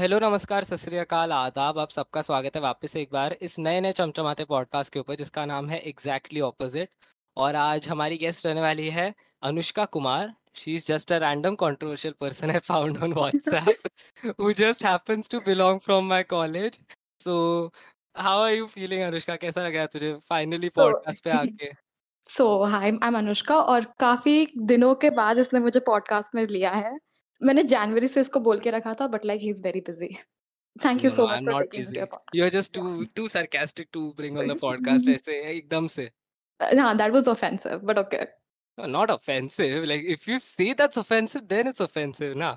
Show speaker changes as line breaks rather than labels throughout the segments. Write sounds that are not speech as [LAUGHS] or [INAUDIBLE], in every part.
Hello नमस्कार सत श्रीकाल आदाब आप सबका स्वागत है वापस एक बार इस नए नए चमचमाते पॉडकास्ट के ऊपर जिसका नाम है एग्जैक्टली exactly ऑपोजिट और आज हमारी गेस्ट रहने वाली है Anushka Kumar she is just a random controversial person है found on WhatsApp who just happens to belong from my college so how are you feeling Anushka कैसा लग रहा तुझे फाइनली पॉडकास्ट पे आके
सो हाय आई एम अनुष्का और काफी दिनों के बाद इसने मुझे पॉडकास्ट में लिया है मैंने जनवरी से इसको बोल के रखा था but like he is very busy thank you so much for taking your
podcast you are just too too sarcastic to bring on the podcast ऐसे एकदम से
हां that was offensive but okay
not offensive like if you say that's offensive then it's offensive nah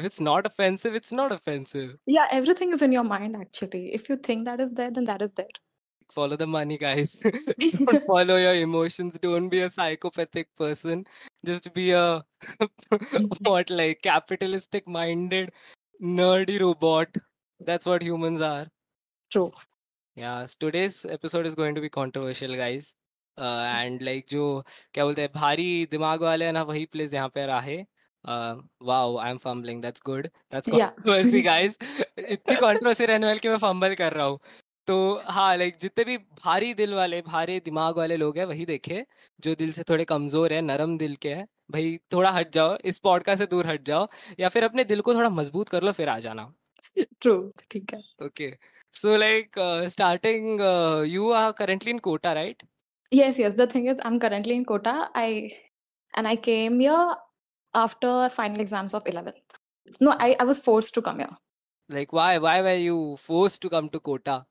if it's not offensive it's not offensive
yeah everything is in your mind actually if you think that is there then that is there
follow the money, guys. [LAUGHS] don't [LAUGHS] follow your emotions. Don't be a psychopathic person. Just be a [LAUGHS] what like capitalistic minded nerdy robot. That's what humans are. True. Yeah, today's episode is going to be controversial, guys. Uh, hmm. And like, जो क्या बोलते हैं भारी दिमाग वाले हैं ना वही प्लेस यहाँ पे रहा uh, Wow. I'm fumbling. That's good. That's that's Yeah. Guys इतनी कंट्रोवर्सी रहने वाली कि मैं फंबल तो हाँ लाइक जितने भी भारी दिल वाले भारी दिमाग वाले लोग हैं वही देखे जो दिल से थोड़े कमजोर है नरम दिल के हैं भाई थोड़ा हट जाओ इस पॉडकास्ट से दूर हट जाओ या फिर अपने दिल को थोड़ा मजबूत कर लो फिर आ जाना
ट्रू ठीक है
okay so like starting you are currently in Kota right
yes yes the thing is I am currently in Kota I and I came here after final exams of 11th no I I was forced to come here
like why why were you forced to come to Kota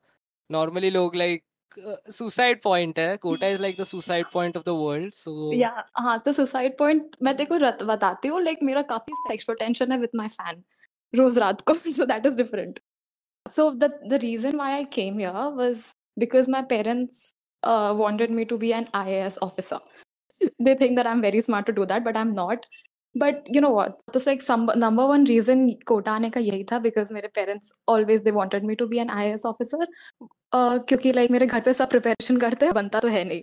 normally log like suicide point है Kota is like the suicide point of the world so yeah
हां तो suicide point मैं देखो रत बताती हूं like मेरा काफी सेक्सुअल टेंशन है विद माय फैन रोज रात को so that is different so the the reason why I came here was because my parents wanted me to be an IAS officer they think that I am very smart to do that but I am not but you know what तो like number one reason Kota आने का यही था because मेरे parents always they wanted me to be an I S officer क्योंकि like मेरे घर पे सब प्रिपेरेशन करते हैं बनता तो है नहीं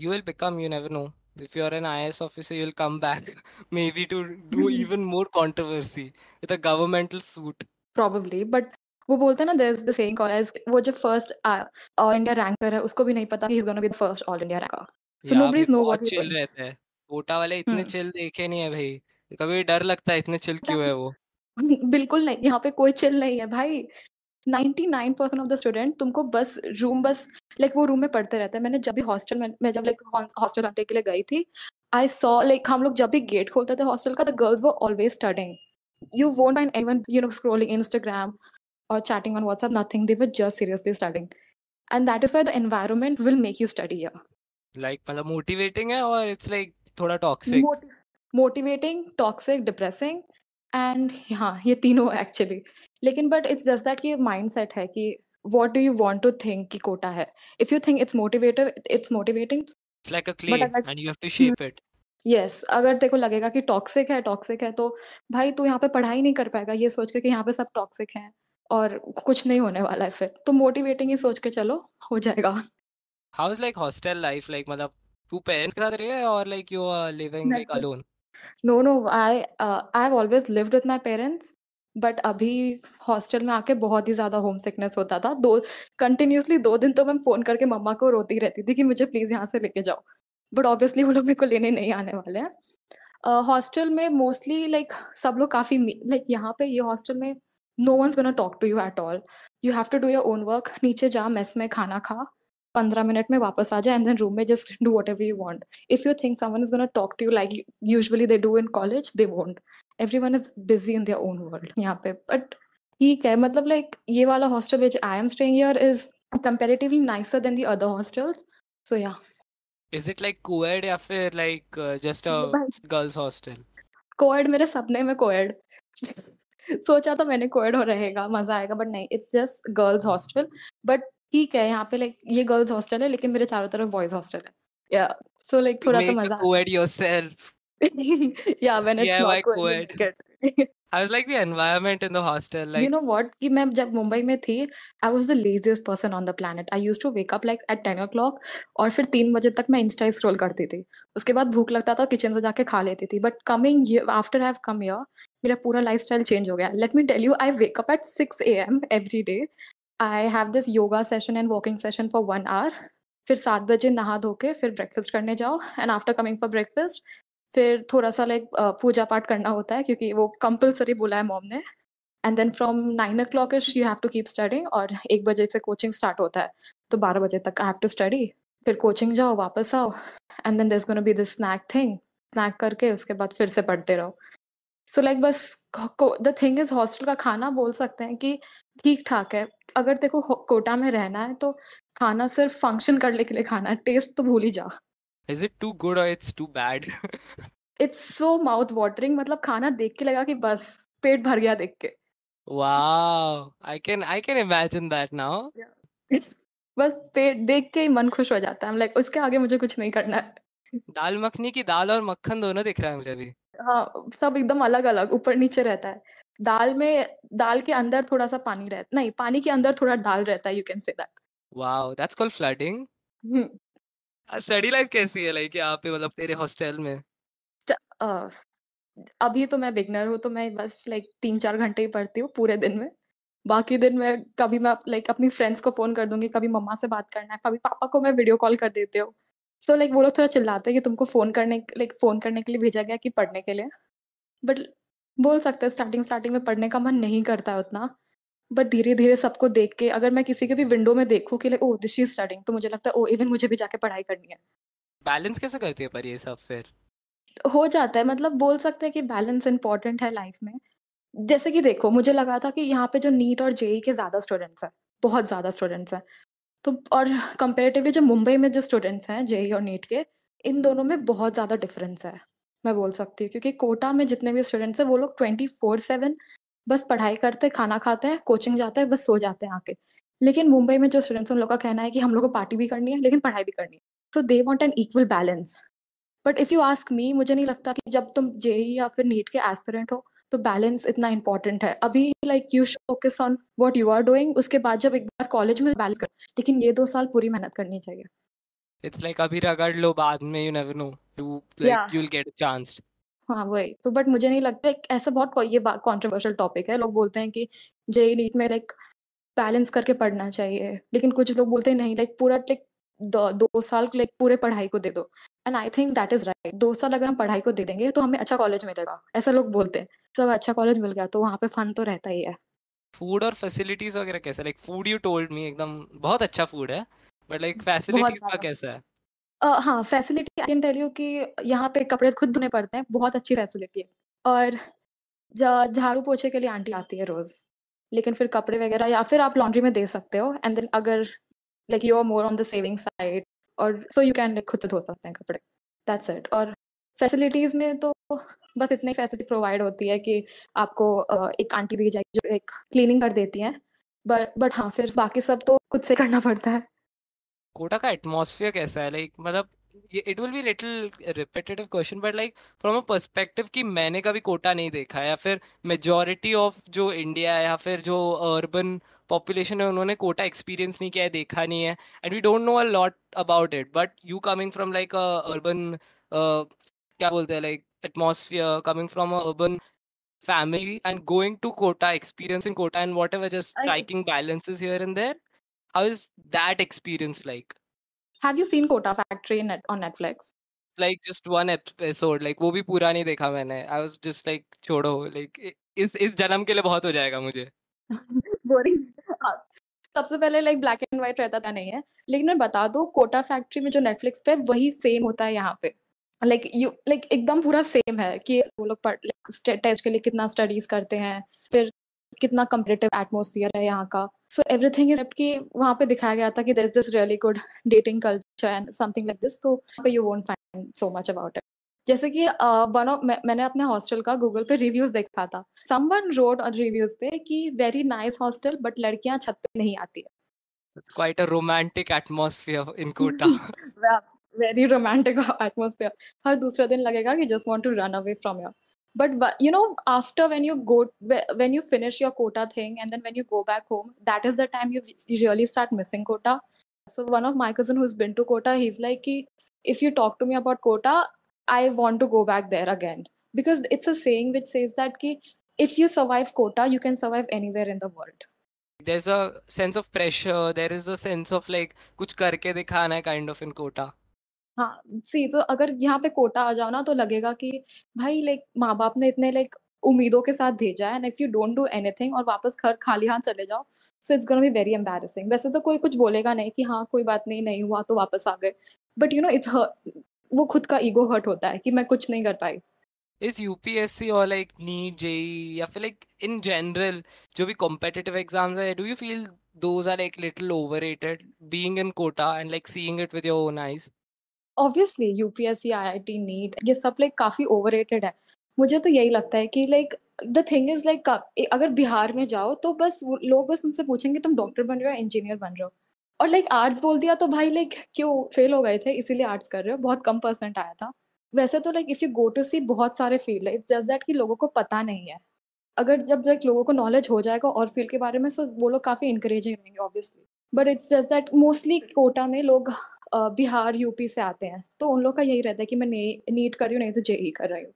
you will become you never know if you are an IS officer, you'll come back [LAUGHS] maybe to do hmm. even more controversy with a governmental suit.
Probably, but वो बोलते हैं ना there is the saying call age वो जो first all India ranker है उसको भी नहीं पता कि he is gonna be the first all India ranker so nobody is know what he
रहते हैं कोटा वाले इतने चिल देखे नहीं है भाई कभी डर लगता है इतने चिल क्यों [LAUGHS] है वो
बिल्कुल नहीं यहाँ पे कोई चिल नहीं है भाई 99% ऑफ द स्टूडेंट तुमको बस रूम बस लाइक वो रूम में पढ़ते रहते हैं मैंने जब भी हॉस्टल में मैं जब लाइक हॉस्टल घंटे के लिए गई थी आई सॉ लाइक हम लोग जब भी गेट खोलते थे हॉस्टल का the girls were always studying you won't find anyone you know scrolling Instagram और chatting on WhatsApp nothing they were just seriously studying and that is why the environment will make you study here
like मतलब motivating है और it's like
थोड़ा toxic motivating toxic depressing and हाँ ये तीनों actually लेकिन but it's just that कि mindset है कि what do you want to think कि कोटा है if you think it's motivative it's motivating
like a clay and you have to
shape it yes अगर हम्म। तेको लगेगा कि टॉक्सिक है टॉक्सिक है तो भाई तू यहाँ पे पढ़ाई नहीं कर पाएगा ये सोच के कि यहाँ पे सब टॉक्सिक हैं और कुछ नहीं होने वाला है फिर तो मोटिवेटिंग ही सोच के चलो हो जाएगा
how is like hostel life like मतलब तू पेरेंट्स के साथ रही है और like you are living like alone
no no I I have always lived with my parents but अभी हॉस्टल में आके बहुत ही ज़्यादा होम सिकनेस होता था दो कंटिन्यूसली दो दिन तो मैं फ़ोन करके मम्मा को रोती रहती थी कि मुझे प्लीज़ यहाँ से लेके जाओ बट ऑब्वियसली वो लोग मेरे को लेने नहीं आने वाले हैं हॉस्टल में मोस्टली लाइक सब लोग काफ़ी लाइक यहाँ पे ये हॉस्टल में no one's gonna talk to you at all you have to do your own work नीचे जा मेस में खाना खा 15 मिनट में वापस आ जाए एंड देन रूम में just do whatever you want if you think someone is gonna talk to you like usually they do in college they want everyone is busy in their own world यहाँ पे but ठीक है मतलब like ये वाला hostel which I am staying here is comparatively nicer than the other hostels so yeah
is it like coed या फिर like just a girls hostel
coed मेरे सपने में कोएड [LAUGHS] सोचा तो मैंने कोएड हो रहेगा मजा आएगा बट नहीं it's just girls hostel but ठीक है यहाँ पे लाइक ये गर्ल्स हॉस्टल है लेकिन मेरे चारों तरफ बॉयज हॉस्टल है या सो लाइक थोड़ा तो मजा
कोएड योरसेल्फ
या when it's not coed
I was like the environment in the hostel like you know
what कि मैं जब मुंबई में थी I was the laziest person on the planet I used to wake up like at 10:00 और फिर 3 बजे तक मैं इंस्टा स्क्रॉल करती थी उसके बाद भूख लगता था किचन से जाके खा लेती थी but coming after I have come here मेरा पूरा लाइफस्टाइल चेंज हो गया let me tell you I wake up at 6 AM everyday I have this yoga session and walking session for one hour फिर सात बजे नहा धो के फिर ब्रेकफास्ट करने जाओ and after coming for breakfast फिर थोड़ा सा लाइक पूजा पाठ करना होता है क्योंकि वो कंपलसरी बोला है मॉम ने and then from nine o'clock is you have to keep studying और एक बजे से कोचिंग स्टार्ट होता है तो बारह बजे तक आई हैव टू स्टडी फिर कोचिंग जाओ वापस आओ and then this gonna be this snack thing snack करके उसके बाद फिर से पढ़ते रहो सो लाइक बस द थिंग इज हॉस्टल का खाना बोल सकते हैं कि ठीक ठाक है अगर तेको कोटा में रहना है तो खाना सिर्फ फंक्शन करने के लिए खाना है टेस्ट तो भूल ही जा
इज इट टू गुड और it's too bad
it's so mouth watering मतलब खाना देख के लगा कि बस पेट भर गया देख के
wow I can I can imagine that now
बस पेट देख के ही मन खुश हो जाता है लाइक like, उसके आगे मुझे कुछ नहीं करना है
दाल मखनी की दाल और मक्खन दोनों दिख रहा है मुझे अभी
हाँ सब एकदम अलग अलग ऊपर नीचे रहता है दाल में दाल के अंदर थोड़ा सा पानी रहता नहीं पानी के अंदर थोड़ा दाल रहता है you can say that
wow that's called flooding study life कैसी है लाइक यहाँ पे मतलब तेरे हॉस्टल में
अभी तो मैं बिगनर हूँ तो मैं बस लाइक तीन चार घंटे ही पढ़ती हूँ पूरे दिन में बाकी दिन में कभी मैं लाइक अपनी फ्रेंड्स को फोन कर दूंगी कभी मम्मा से बात करना है कभी पापा को मैं वीडियो कॉल कर देती हूँ सो तो, लाइक वो लोग थोड़ा चिल्लाते हैं कि तुमको फ़ोन करने लाइक फ़ोन करने के लिए भेजा गया कि पढ़ने के लिए बट बोल सकते हैं स्टार्टिंग स्टार्टिंग में पढ़ने का मन नहीं करता है उतना बट धीरे धीरे सबको देख के अगर मैं किसी के भी विंडो में देखूँ कि ओ दिस इज स्टार्टिंग तो मुझे लगता है ओ oh, इवन मुझे भी जाके पढ़ाई करनी है
बैलेंस कैसे करती है पर ये सब फिर
हो जाता है मतलब बोल सकते हैं कि बैलेंस इंपॉर्टेंट है लाइफ में जैसे कि देखो मुझे लगा था कि यहाँ पे जो नीट और जेई के ज़्यादा स्टूडेंट्स हैं बहुत ज़्यादा स्टूडेंट्स हैं तो और कंपेरेटिवली जो मुंबई में जो स्टूडेंट्स हैं जेई e और नीट के इन दोनों में बहुत ज़्यादा डिफरेंस है मैं बोल सकती हूँ क्योंकि कोटा में जितने भी स्टूडेंट्स हैं वो लोग ट्वेंटी फोर सेवन बस पढ़ाई करते खाना खाते हैं कोचिंग जाते हैं बस सो जाते हैं आके लेकिन मुंबई में जो स्टूडेंट्स उन लोग का कहना है कि हम लोग को पार्टी भी करनी है लेकिन पढ़ाई भी करनी है so they want an equal balance but if you ask me मुझे नहीं लगता कि जब तुम जेई e या फिर नीट के एस्पिरेंट हो तो बैलेंस इतना इंपॉर्टेंट है अभी like you focus on what you are doing उसके बाद जब एक बार कॉलेज में बैलेंस कर लेकिन ये दो साल पूरी मेहनत करनी चाहिए
इट्स लाइक like, अभी रगड़ लो बाद में you never know you like you will get a chance
हाँ वही तो बट मुझे नहीं लगता एक ऐसा बहुत ये कंट्रोवर्शियल टॉपिक है लोग बोलते हैं कि जेई नीट में लाइक बैलेंस करके पढ़ना चाहिए लेकिन कुछ लोग बोलते हैं नहीं लाइक पूरा लाइक दो, दो साल लाइक पूरे पढ़ाई को दे दो and I think that is right दो साल अगर हम पढ़ाई को दे देंगे तो हमें अच्छा कॉलेज मिलेगा ऐसा लोग बोलते हैं सो अगर अच्छा कॉलेज मिल गया तो वहाँ पे फन तो रहता ही है
फूड और फैसिलिटीज वगैरह कैसा like food you told me एकदम बहुत अच्छा फूड है बट लाइक फैसिलिटीज का कैसा है
uh, हाँ facility I can tell you कि यहाँ पे कपड़े खुद धोने पड़ते हैं बहुत अच्छी फैसिलिटी है और झाड़ू पोछे के लिए आंटी आती है रोज लेकिन फिर कपड़े वगैरह या फिर आप लॉन्ड्री में दे सकते हो एंड देन अगर like you are more on the saving side और सो यू कैन खुद से धो सकते हैं कपड़े दैट्स इट और फैसिलिटीज़ में तो बस इतनी फैसिलिटी प्रोवाइड होती है कि आपको uh, एक आंटी दी जाएगी जो एक क्लीनिंग कर देती है बट बट हाँ फिर बाकी सब तो खुद से करना पड़ता है
कोटा का एटमोसफियर कैसा है लाइक मतलब it will be little repetitive question but like from a perspective कि मैंने कभी कोटा नहीं देखा या फिर मेजॉरिटी ऑफ जो इंडिया है या फिर जो अर्बन uh, पॉपुलेशन में उन्होंने कोटा एक्सपीरियंस नहीं किया है देखा नहीं है and we don't know a lot about it but you coming from like a urban क्या बोलते हैं like atmosphere coming from a urban family and going to Kota experience in Kota and whatever just striking balances here and there how is that experience like
Have you seen Kota Factory net on Netflix?
Like just one episode. Like वो भी पूरा नहीं देखा मैंने. I was just like छोड़ो. Like इस इस जन्म के लिए बहुत हो जाएगा मुझे.
बोरिंग [LAUGHS] सबसे पहले लाइक ब्लैक एंड व्हाइट रहता था नहीं है लेकिन मैं बता दू कोटा फैक्ट्री में जो नेटफ्लिक्स पे वही सेम होता है यहाँ पे लाइक यू लाइक एकदम पूरा सेम है कि वो लोग टेस्ट के लिए कितना स्टडीज करते हैं फिर कितना कम्पिटेटिव एटमोसफियर है यहाँ का सो एवरीथिंग एक्सेप्ट कि वहाँ पे दिखाया गया था कि this this really good dating culture and something like this तो you won't find so much about it जैसे कि वन ऑफ मैंने अपने हॉस्टल का गूगल पे रिव्यूज देखा था समवन रोड और रिव्यूज पे कि वेरी नाइस हॉस्टल बट लड़कियां छत पे नहीं आती है
it's quite a romantic atmosphere in Kota
very romantic atmosphere हर दूसरे दिन लगेगा कि just want to run away from your but you know after when you go when you finish your Kota thing and then when you go back home that is the time you really start missing Kota so one of my cousin who has been to Kota he is like कि if you talk to me about Kota I want to go back there again because it's a saying which says that ki, if you survive Kota, you can survive anywhere in the world.
There's a sense of pressure. There is a sense of like कुछ करके दिखाना है kind of in Kota.
हाँ सी तो अगर यहाँ पे कोटा आ जाओ ना तो लगेगा कि भाई लाइक माँ बाप ने इतने लाइक उम्मीदों के साथ भेजा है and if you don't do anything और वापस घर खाली हाथ चले जाओ so it's gonna be very embarrassing वैसे तो कोई कुछ बोलेगा नहीं कि हाँ कोई बात नहीं नहीं हुआ तो वापस आ गए बट यू नो इट्स वो खुद का ईगो हर्ट होता है कि मैं कुछ नहीं कर पाई
इस यूपीएससी और लाइक नीट जेई या फिर लाइक इन जनरल जो भी कॉम्पिटिटिव एग्जाम्स है do you feel those are like little overrated being in quota and like seeing it with your own eyes
obviously UPSC IIT NEET ये सब like काफ़ी overrated है मुझे तो यही लगता है कि like the thing is like अगर बिहार में जाओ तो बस लोग बस उनसे पूछेंगे तुम डॉक्टर बन रहे हो इंजीनियर बन रहे हो और लाइक आर्ट्स बोल दिया तो भाई लाइक क्यों फेल हो गए थे इसीलिए आर्ट्स कर रहे हो बहुत कम परसेंट आया था वैसे तो like if you go to see बहुत सारे फील्ड है इट्स जस्ट दैट कि लोगों को पता नहीं है अगर जब लाइक लोगों को नॉलेज हो जाएगा और फील्ड के बारे में सो वो लोग काफ़ी इंकरेजिंग रहेंगे obviously but it's just that mostly Kota में लोग बिहार यूपी से आते हैं तो उन लोग का यही रहता है कि मैं नीट कर रही हूँ नहीं तो जे ही e कर रही हूँ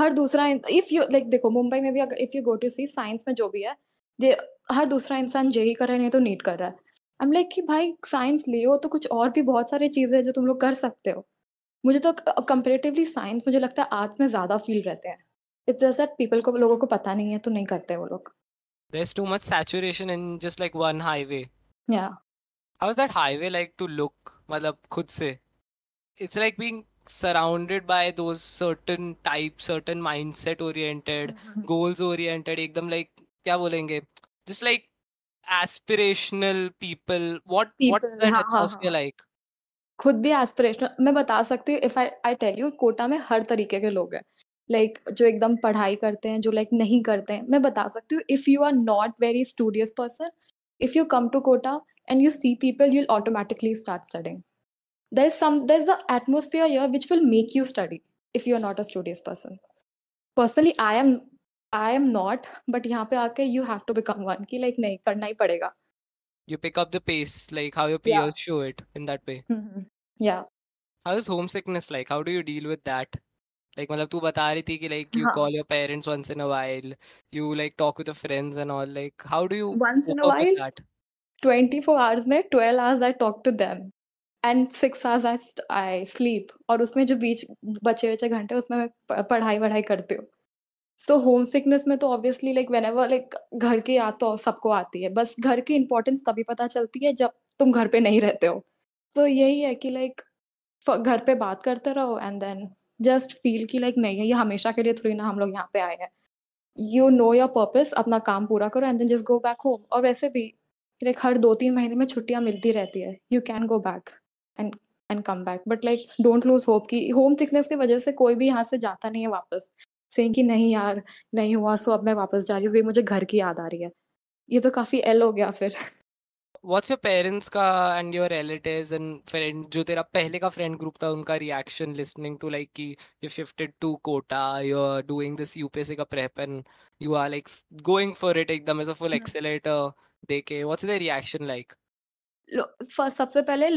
हर दूसरा इफ़ यू लाइक देखो मुंबई में भी अगर if you go to see science में जो भी है हर दूसरा इंसान जे ही e कर रहा है नहीं तो नीट कर रहा है आई एम लाइक कि भाई साइंस लियो तो कुछ और भी बहुत सारी चीज़ें हैं जो तुम लोग कर सकते हो मुझे तो कंपेरेटिवली साइंस मुझे लगता है आर्ट्स में ज़्यादा फील रहते हैं इट्स जस्ट दैट पीपल को लोगों को पता नहीं है तो नहीं करते वो लोग
there's too much saturation in just like one highway yeah how is that highway like to look matlab khud se it's like being surrounded by those certain type certain mindset oriented goals oriented ekdam like क्या बोलेंगे just like people, people is that is हाँ, हाँ, atmosphere atmosphere हाँ। like
खुद भी aspirational मैं बता सकती हूँ if I I tell you Kota में हर तरीके के लोग हैं लाइक like, जो एकदम पढ़ाई करते हैं जो लाइक like, नहीं करते हैं मैं बता सकती हूँ if you are not very studious person if you come to Kota and you see people you'll automatically start studying some there is there's atmosphere here which will make you study if you are not a studious person personally I am I am not but यहाँ पे आके you have to become one कि like नहीं करना ही पड़ेगा
you pick up the pace like how your peers yeah. show it in that way
mm-hmm. yeah
how is homesickness like how do you deal with that like मतलब तू बता रही थी कि like you हाँ. call your parents once in a while you like talk with your friends and all like how do you once in a while that?
24 hours में 12 hours I talk to them and 6 hours I, I sleep और उसमें जो बीच बचे हुए घंटे उसमें मैं पढ़ाई वढ़ाई करती हूँ सो होम सिकनेस में तो obviously like whenever like घर की याद तो सबको आती है बस घर की इंपॉर्टेंस तभी पता चलती है जब तुम घर पे नहीं रहते हो तो यही है कि लाइक घर पे बात करते रहो एंड देन जस्ट फील कि लाइक नहीं है ये हमेशा के लिए थोड़ी ना हम लोग यहाँ पे आए हैं यू नो योर पर्पज अपना काम पूरा करो and then just go back home और वैसे भी लाइक हर दो तीन महीने में छुट्टियाँ मिलती रहती है you can go back and and come back but like don't lose hope कि होम सिकनेस की वजह से कोई भी यहाँ से जाता नहीं है वापस सेइंग कि नहीं यार नहीं हुआ सो अब मैं वापस जा रही हूँ क्योंकि मुझे घर की याद आ रही है ये तो काफी एल हो गया फिर
व्हाट्स योर पेरेंट्स का and your relatives and friend जो तेरा पहले का फ्रेंड ग्रुप था उनका रिएक्शन लिसनिंग टू लाइक कि you shifted to Kota you are doing this UPSC का prep and you are like going for it एकदम एज अ फुल एक्सेलेरेटर देके what's the reaction like
first सबसे पहले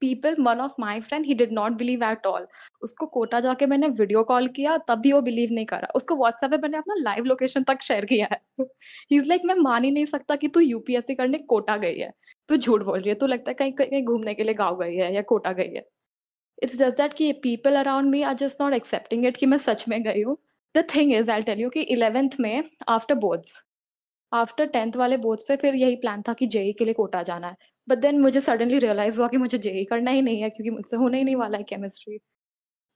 people one of my friend he did not believe at all उसको कोटा जाके मैंने video call किया तब भी वो बिलीव नहीं करा उसको व्हाट्सएप पे मैंने अपना लाइव लोकेशन तक शेयर किया है ही इज लाइक मैं मान ही नहीं सकता कि तू यूपीएससी करने कोटा गई है तू झूठ बोल रही है तू लगता है कहीं कहीं घूमने के लिए गाँव गई है या कोटा गई है इट्स जस्ट दैट कि people around me are just not accepting it कि मैं सच में गई हूँ the thing is I tell you कि इलेवेंथ में आफ्टर बोर्ड्स आफ्टर टेंथ वाले बोर्ड्स पे फिर यही प्लान था कि जेई e के लिए कोटा जाना है बट देन मुझे सडनली रियलाइज़ हुआ कि मुझे जेई e करना ही नहीं है क्योंकि मुझसे होना ही नहीं वाला है केमिस्ट्री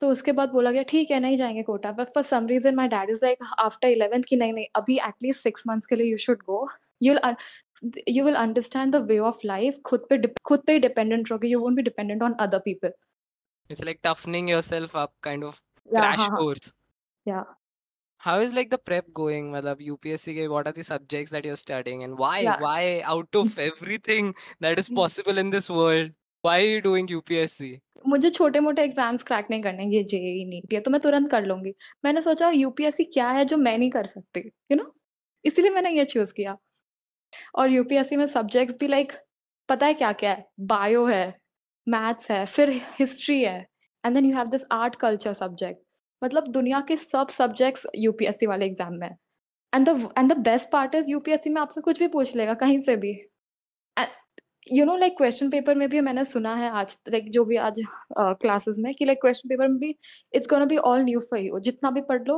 तो उसके बाद बोला गया ठीक है नहीं जाएंगे Kota but for some reason my dad is like after eleventh की नहीं नहीं अभी एटलीस्ट सिक्स मंथ्स के लिए you should go you you will understand the way of life खुद पे खुद पे ही डिपेंडेंट रहोगे यू वोट भी dependent on other people
it's like toughening yourself up kind of
crash course या
How is like the prep going? Matlab, UPSC ke, what are the subjects that you're studying and why yes. why out of everything that is possible in this world why are you doing UPSC?
मुझे छोटे मोटे exams crack नहीं करने ये जे JEE नहीं किया तो मैं तुरंत कर लूंगी मैंने सोचा यूपीएससी क्या है जो मैं नहीं कर सकती यू नो इसीलिए मैंने ये चूज किया और यूपीएससी में सब्जेक्ट्स भी लाइक like, पता है क्या क्या है बायो है मैथ्स है फिर हिस्ट्री है and then you have this art culture subject मतलब दुनिया के सब सब्जेक्ट्स यूपीएससी वाले एग्जाम में and the and the best part is UPSC में आपसे कुछ भी पूछ लेगा कहीं से भी you know like question paper में भी मैंने सुना है आज लाइक like, जो भी आज क्लासेस uh, में कि लाइक क्वेश्चन पेपर में भी it's gonna be all new for you जितना भी पढ़ लो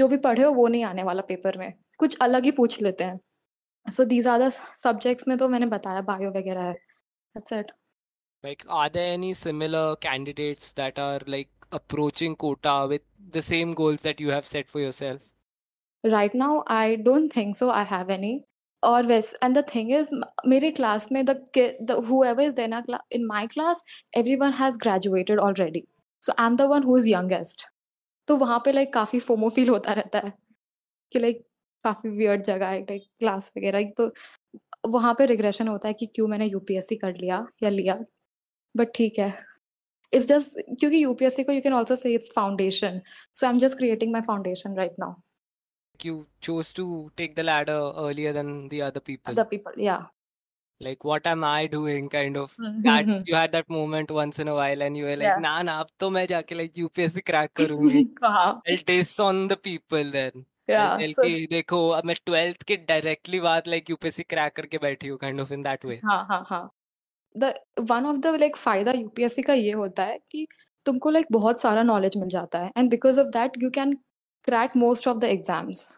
जो भी पढ़े हो वो नहीं आने वाला पेपर में कुछ अलग ही पूछ लेते हैं so these are the subjects में तो मैंने बताया बायो वगैरह है that's it
like are there any similar candidates that are like approaching quota with the same goals that you have set for yourself?
Right now, I don't think so. I have any. Or this and the thing is, मेरे class mein the, the whoever is there in my class, everyone has graduated already. So I'm the one who is youngest. तो वहाँ पे like काफी FOMO feel होता रहता है कि like काफी वियर्ड जगह है लाइक क्लास वगैरह तो वहां पे रिग्रेशन होता है कि क्यों मैंने यूपीएससी कर लिया या लिया बट ठीक है it's just क्योंकि UPSC को you can also say it's foundation. So I'm just creating my foundation right now.
You chose to take the ladder earlier than the other people. Other people, yeah. Like what am I doing? Kind of that you had that moment once in a while, and you were like, yeah. "Nah, nah, to main मैं जाके like UPSC crack करूँगी." I'll on the people then. Yeah. like so... dekho ab main 12th ke directly बाद like UPSC crack karke baithi hu kind of in that way.
ha ha ha the one of the like फ़ायदा UPSC का ये होता है कि तुमको like like, बहुत सारा नॉलेज मिल जाता है and because of that you can crack most of the exams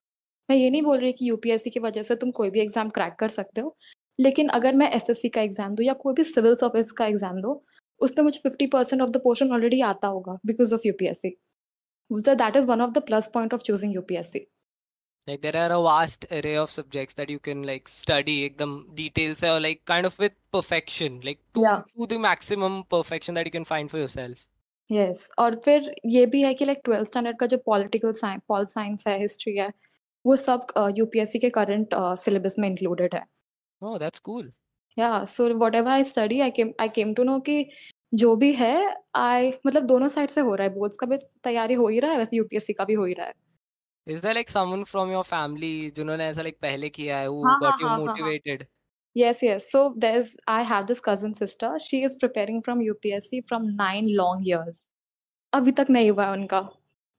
मैं ये नहीं बोल रही कि यूपीएससी की वजह से तुम कोई भी एग्ज़ाम क्रैक कर सकते हो लेकिन अगर मैं एसएससी का एग्ज़ाम दूँ या कोई भी सिविल सर्विस का एग्ज़ाम दो उसमें मुझे fifty percent of the portion already आता होगा because of U P S C that is one of the plus point of choosing U P S C
like there are a vast array of subjects that you can like study ekdam details or like kind of with perfection like to, yeah. to the maximum perfection that you can find for yourself
yes. aur fir ye bhi hai ki like 12th standard ka jo political science pol science hai history hai wo sab uh, upsc ke current uh, syllabus mein included hai oh that's cool yeah so whatever i study i came i came to know ki जो भी है आई मतलब दोनों side से हो रहा है boards का भी तैयारी हो ही रहा है वैसे यूपीएससी का भी हो ही रहा है
is there like someone from your family जिन्होंने ऐसा लाइक पहले किया है हु हाँ हाँ गॉट यू हाँ हाँ हाँ motivated
Yes, yes. So there's I have this cousin sister. She is preparing from UPSC from nine long years. अभी तक नहीं हुआ उनका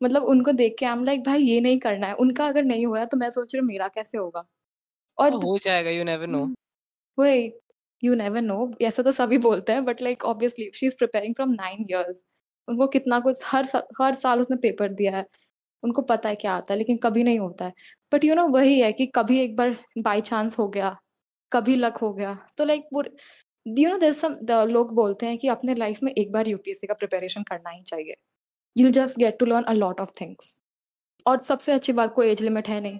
मतलब उनको देख के आई एम लाइक भाई ये नहीं करना है उनका अगर नहीं हुआ तो मैं सोच रही हूँ मेरा कैसे होगा
और तो हो जाएगा यू नेवर नो
वही यू नेवर नो ऐसा तो सभी बोलते हैं but like obviously she is preparing from nine years उनको कितना कुछ हर हर साल उसने पेपर दिया है उनको पता है क्या आता है लेकिन कभी नहीं होता है बट यू नो वही है कि कभी एक बार बाय चांस हो गया कभी लक हो गया तो लाइक वो यू नो देर सम लोग बोलते हैं कि अपने लाइफ में एक बार यूपीएससी का प्रिपरेशन करना ही चाहिए you just get to learn a lot of things और सबसे अच्छी बात कोई एज लिमिट है नहीं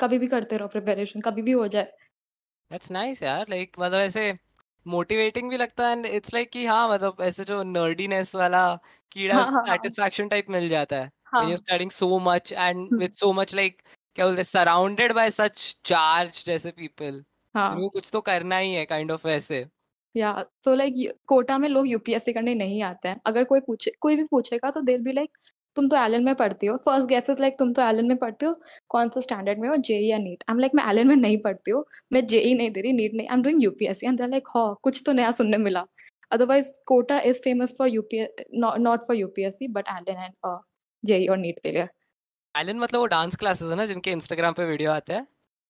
कभी भी करते रहो प्रिपरेशन कभी भी हो जाए
दैट्स नाइस nice यार लाइक like, मतलब ऐसे मोटिवेटिंग भी लगता है एंड इट्स लाइक कि हाँ मतलब ऐसे जो नर्डीनेस वाला कीड़ा सेटिस्फैक्शन हाँ, हाँ, टाइप हाँ। मिल जाता है when you're हाँ। studying so much and hmm. [LAUGHS] with so much like क्या बोलते हैं सराउंडेड बाय सच चार्ज जैसे पीपल वो हाँ। कुछ तो करना ही है काइंड kind ऑफ of वैसे
या तो लाइक कोटा में लोग यूपीएससी करने नहीं आते हैं अगर कोई पूछे कोई भी पूछेगा तो देर भी लाइक तुम तो एलन में पढ़ती हो फर्स्ट गैस इज लाइक तुम तो एलन में पढ़ती हो कौन सा स्टैंडर्ड में हो जे या नीट आई एम लाइक मैं एलन में नहीं पढ़ती हूँ मैं जे नहीं दे रही नीट नहीं I am doing UPSC and like हाँ कुछ तो नया सुनने मिला otherwise Kota is famous for UP not for UPSC but Allen and JEE और नीट के लिए
आइलैंड मतलब वो डांस क्लासेस है ना जिनके इंस्टाग्राम पे वीडियो आते हैं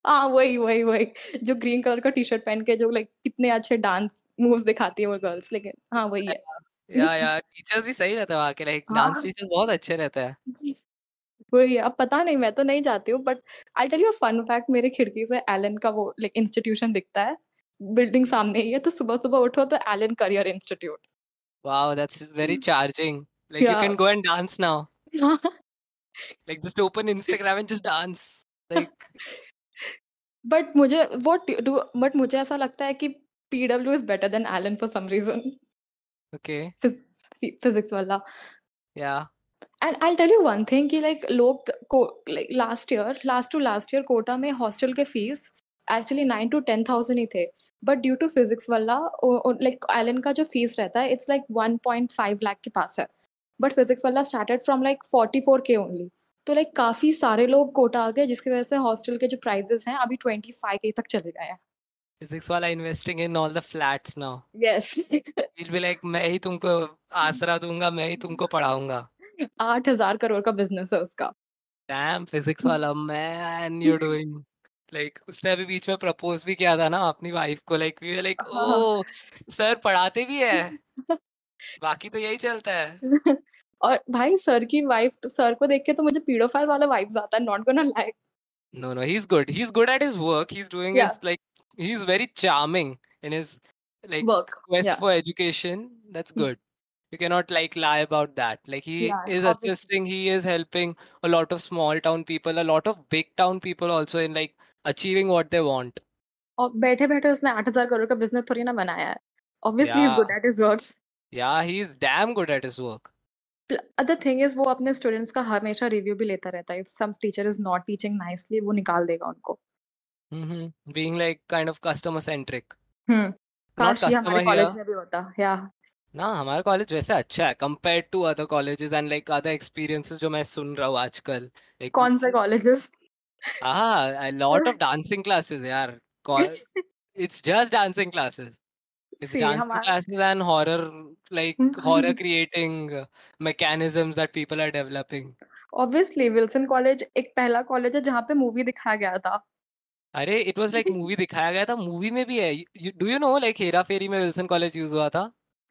हाँ वही वही वही जो ग्रीन कलर का टी शर्ट पहन के जो लाइक कितने अच्छे डांस मूव्स दिखाती है वो गर्ल्स लेकिन हाँ वही है [LAUGHS] या
या टीचर्स भी सही रहते हैं वहाँ के लाइक डांस टीचर्स बहुत अच्छे रहते हैं
वही अब पता नहीं मैं तो नहीं जाती हूँ but I tell you fun fact मेरे खिड़की से एलन का वो लाइक इंस्टीट्यूशन दिखता है बिल्डिंग सामने ही है तो सुबह सुबह उठो तो Allen career institute
wow that's very charging like you can go and dance now हाँ. [LAUGHS] like just open Instagram and just dance like
but मुझे वो डू बट मुझे ऐसा लगता है कि PW is better than Allen for some reason okay Physics Wallah या and I tell you one thing कि लाइक लोग like last year last to last year Kota में हॉस्टल के fees actually nine to ten thousand ही थे but due to Physics Wallah like Allen का जो fees रहता है it's like one point five lakh के पास है but Physics Wallah started from like forty four K only तो लाइक काफ़ी सारे लोग कोटा आ गए जिसकी वजह से हॉस्टल के जो प्राइजेस हैं अभी ट्वेंटी फाइव के तक चले गए हैं
Physics Wallah investing in all the flats now yes will be like मैं ही तुमको आसरा दूंगा मैं ही तुमको पढ़ाऊंगा
आठ हजार करोड़ का बिजनेस है उसका
damn Physics Wallah
man you doing
like उसने अभी बीच में प्रपोज भी किया था ना अपनी वाइफ को like we like oh sir पढ़ाते भी है [LAUGHS] बाकी तो यही चलता है
[LAUGHS] और भाई सर की वाइफ तो सर को देख के तो मुझे पीडोफाइल वाला वाइब्स आता है not gonna like
no no he is good he is good at his work he is doing his like he is very charming in his like work. quest for education that's mm. good you cannot like lie about that like he is assisting he is helping a lot of small town people a lot of big town people also in like achieving what they want
और बैठे बैठे उसने 8000 हजार करोड़ का business थोड़ी ना बनाया है obviously is good at his work
Yeah, he's damn good at his work.
The thing is वो अपने स्टूडेंट्स का हमेशा रिव्यू भी लेता रहता है if some teacher is not teaching nicely वो निकाल देगा उनको
hmm being like kind of customer centric hmm
काश ये हमारे कॉलेज में भी होता या
ना हमारा कॉलेज वैसे अच्छा है compared to other colleges and like other experiences जो मैं सुन रहा हूँ आजकल like, कौन
से कॉलेजेस
हाँ लॉट ऑफ डांसिंग क्लासेस यार it's just dancing classes
Mm-hmm. जहाँ पे मूवी दिखाया गया था
अरे इट लाइक मूवी दिखाया गया था मूवी में भी है do you know like Hera Pheri में विल्सन कॉलेज यूज हुआ था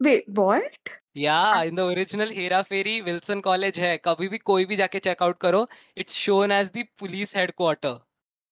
वेट
या in the original Hera Pheri Wilson college है कभी भी कोई भी जाके चेकआउट करो it's shown as police headquarter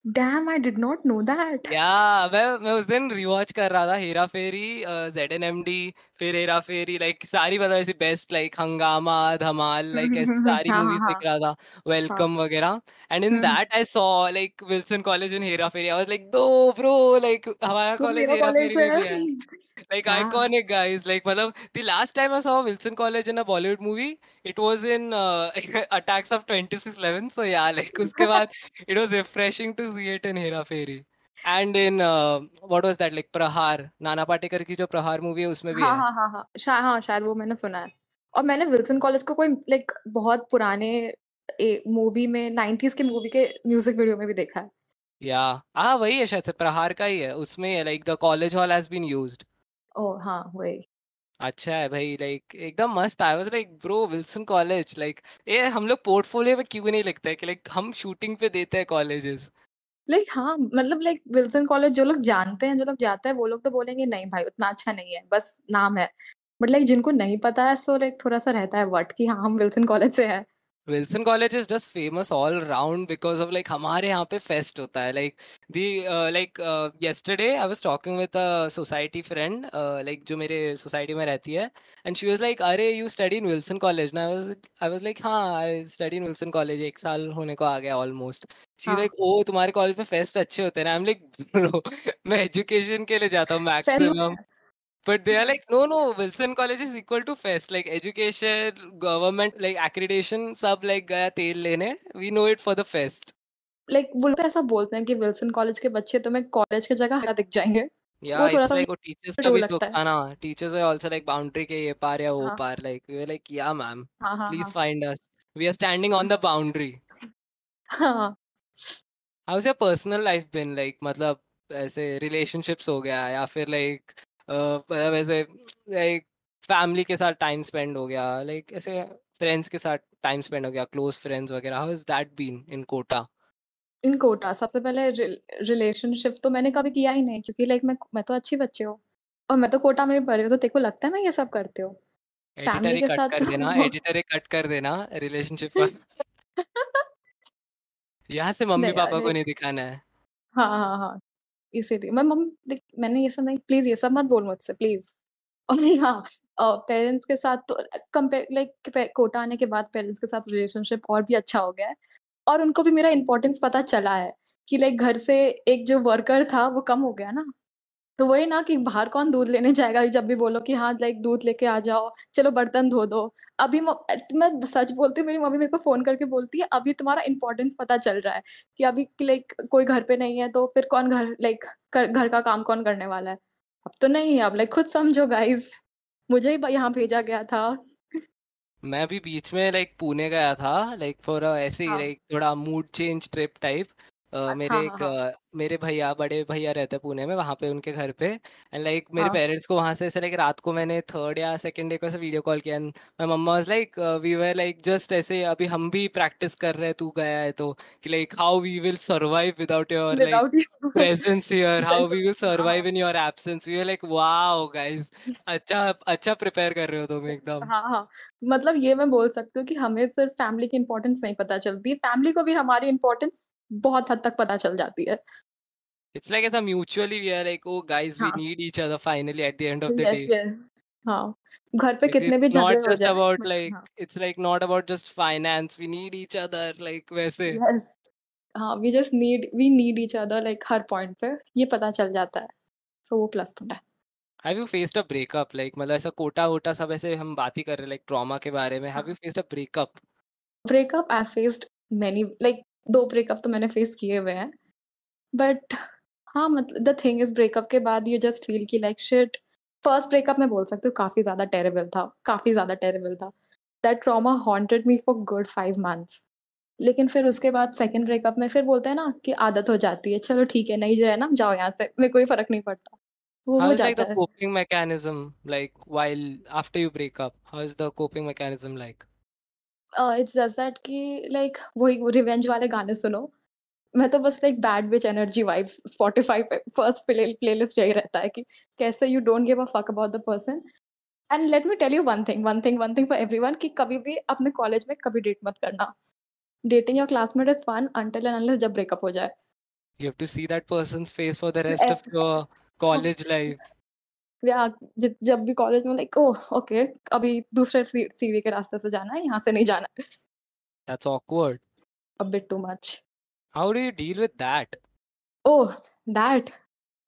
damn I did not know
that या मैं मैं उस दिन रिवॉच कर रहा था Hera Pheri Z N M D फिर हेरा फेरी लाइक like, सारी मतलब ऐसी बेस्ट लाइक हंगामा धमाल लाइक [LAUGHS] like, ऐसी सारी मूवीज हाँ, हाँ, दिख रहा था वेलकम हाँ। वगैरह and in that I saw like Wilson college in Hera Pheri I was like दो ब्रो लाइक हमारा कॉलेज हेरा फेरी में है like yeah. iconic guys like malab, the last time i saw wilson college in a bollywood movie it was in uh, attacks of 2611 so yeah like uske baad, it was refreshing to see it in hera fairy and in uh, what was that like prahar nana patekar ki jo prahar movie hai usme bhi ha
ha ha ha हाँ शायद वो मैंने सुना है और मैंने Wilson college को कोई लाइक like, बहुत पुराने मूवी में नाइन्टीज के ke के म्यूजिक वीडियो में भी देखा है
या हाँ वही है शायद से प्रहार का ही है उसमें like the college hall has been used
ओ हाँ वही
अच्छा है भाई लाइक एकदम मस्त I was like bro Wilson college like ये हम लोग पोर्टफोलियो में क्यों नहीं लिखते कि लाइक हम शूटिंग पे देते हैं कॉलेजेस
लाइक like, हाँ मतलब लाइक विल्सन कॉलेज जो लोग जानते हैं जो लोग जाते हैं वो लोग तो बोलेंगे नहीं भाई उतना अच्छा नहीं है बस नाम है बट लाइक like, जिनको नहीं पता है सो लाइक थोड़ा सा रहता है वट कि हाँ हम विल्सन कॉलेज से हैं
Wilson college is just famous all round because of like हमारे यहाँ पे फेस्ट होता है like the like yesterday I was talking with a society friend like जो मेरे सोसाइटी में रहती है एंड शी वॉज लाइक अरे you study in Wilson college ना आई वॉज लाइक हाँ I study in Wilson college एक साल होने को आ गया ऑलमोस्ट शी लाइक ओ तुम्हारे कॉलेज में फेस्ट अच्छे होते हैं आई एम लाइक मैं एजुकेशन के लिए जाता हूँ maximum but they are like no no wilson college is equal to fest like education government like accreditation सब like gaya tel lene we know it for the fest
like वो लोग ऐसा बोलते हैं कि विल्सन कॉलेज के बच्चे तुम्हें कॉलेज के जगह हरा दिख jayenge
Yeah, it's like वो teachers ka bhi भी दुखाना teachers are also like boundary ke ye par ya wo par like we were like yeah ma'am please find us we are standing on the boundary
how's
your personal life been like matlab ऐसे relationships हो गया या फिर like मतलब ऐसे like family के साथ time spend हो गया लाइक ऐसे फ्रेंड्स के साथ टाइम स्पेंड हो गया क्लोज फ्रेंड्स वगैरह how is that been in Kota
in Kota सबसे पहले रिलेशनशिप तो मैंने कभी किया ही नहीं क्योंकि लाइक मैं मैं तो अच्छी बच्चे हो और मैं तो कोटा में भी पढ़ रही हूँ तो तेको लगता है ना ये सब करती हूँ फैमिली के साथ कर तो देना एडिटर
ही कट कर देना रिलेशनशिप [LAUGHS] यहाँ से मम्मी पापा को नहीं दिखाना है
हाँ हाँ हाँ इसीलिए मैं मम मैंने ये सब नहीं प्लीज ये सब मत बोल मुझसे प्लीज और हाँ पेरेंट्स के साथ तो कंपेयर लाइक कोटा आने के बाद पेरेंट्स के साथ रिलेशनशिप और भी अच्छा हो गया है और उनको भी मेरा इंपॉर्टेंस पता चला है कि लाइक घर से एक जो वर्कर था वो कम हो गया ना तो वही ना कि बाहर कौन दूध लेने जाएगा जब भी बोलो कि हाँ लाइक दूध लेके आ जाओ चलो बर्तन धो दो अभी मैं सच बोलती हूँ मेरी मम्मी मेरे को फोन करके बोलती है अभी तुम्हारा इंपॉर्टेंस पता चल रहा है कि अभी लाइक कोई घर पे नहीं है तो फिर कौन घर लाइक घर का काम कौन करने वाला है अब तो नहीं है अब लाइक खुद समझो गाइज मुझे ही यहाँ भेजा गया था
मैं भी बीच में लाइक पुणे गया था लाइक फॉर ऐसे ही लाइक हाँ। थोड़ा mood change trip type uh, मेरे हाँ, हाँ एक हाँ। अ, मेरे भैया बड़े भैया रहते हैं पुणे में वहाँ पे उनके घर पे एंड लाइक मेरे हाँ, पेरेंट्स को वहाँ से ऐसे लाइक रात को मैंने थर्ड या सेकंड डे को ऐसे वीडियो कॉल किया and my mamma was like we were like just ऐसे अभी हम भी प्रैक्टिस कर रहे हैं तू गया है तो कि like how we will survive without your like without presence here how we will survive in your absence we were like wow guys अच्छा अच्छा प्रिपेयर कर रहे हो तुम एकदम
हाँ हाँ मतलब ये मैं बोल सकती हूँ कि हमें सिर्फ फैमिली की इंपॉर्टेंस नहीं पता चलती फैमिली को भी हमारी इंपॉर्टेंस बहुत हद तक पता चल जाती है इट्स
लाइक ऐसा mutually we are like oh guys we need each other finally at the end of the day the
हाँ घर पे कितने भी झगड़े हो जाए not just about
like it's like not about just finance we need each other like वैसे yes
हाँ we just need we need each other like हर पॉइंट पे ये पता चल जाता है सो वो प्लस पॉइंट है
have you faced a breakup like मतलब ऐसा कोटा वोटा सब ऐसे हम बात ही कर रहे हैं लाइक ट्रॉमा के बारे में have you faced a breakup
breakup I faced many like दो ब्रेकअप तो मैंने फेस किए हुए हैं बट हाँ मतलब द थिंग इज ब्रेकअप के बाद यू जस्ट फील की लाइक शिट फर्स्ट ब्रेकअप मैं बोल सकती हूँ काफ़ी ज़्यादा टेरेबल था काफ़ी ज़्यादा टेरेबल था that trauma haunted me for good five months लेकिन फिर उसके बाद सेकेंड ब्रेकअप में फिर बोलते हैं ना कि आदत हो जाती है चलो ठीक है नहीं जो है ना जाओ यहाँ से मेरे कोई फर्क नहीं पड़ता वो हो जाता है
coping mechanism like while after you break up how is the coping mechanism
it's just that कि लाइक वही रिवेंज वाले गाने सुनो मैं तो बस like bad witch energy vibes Spotify पे फर्स्ट प्ले प्ले लिस्ट यही रहता है कि कैसे you don't give a fuck about the person and let me tell you one thing one thing one thing for everyone कि कभी भी अपने कॉलेज में कभी डेट मत करना dating your classmate is fun until and unless जब breakup हो जाए
you have to see that person's face for the rest of your college life
जब भी कॉलेज में लाइक ओह ओके अभी दूसरे सीढ़ी के रास्ते से जाना है यहाँ से नहीं जाना
that's
awkward a bit too much
how do you deal with that
oh that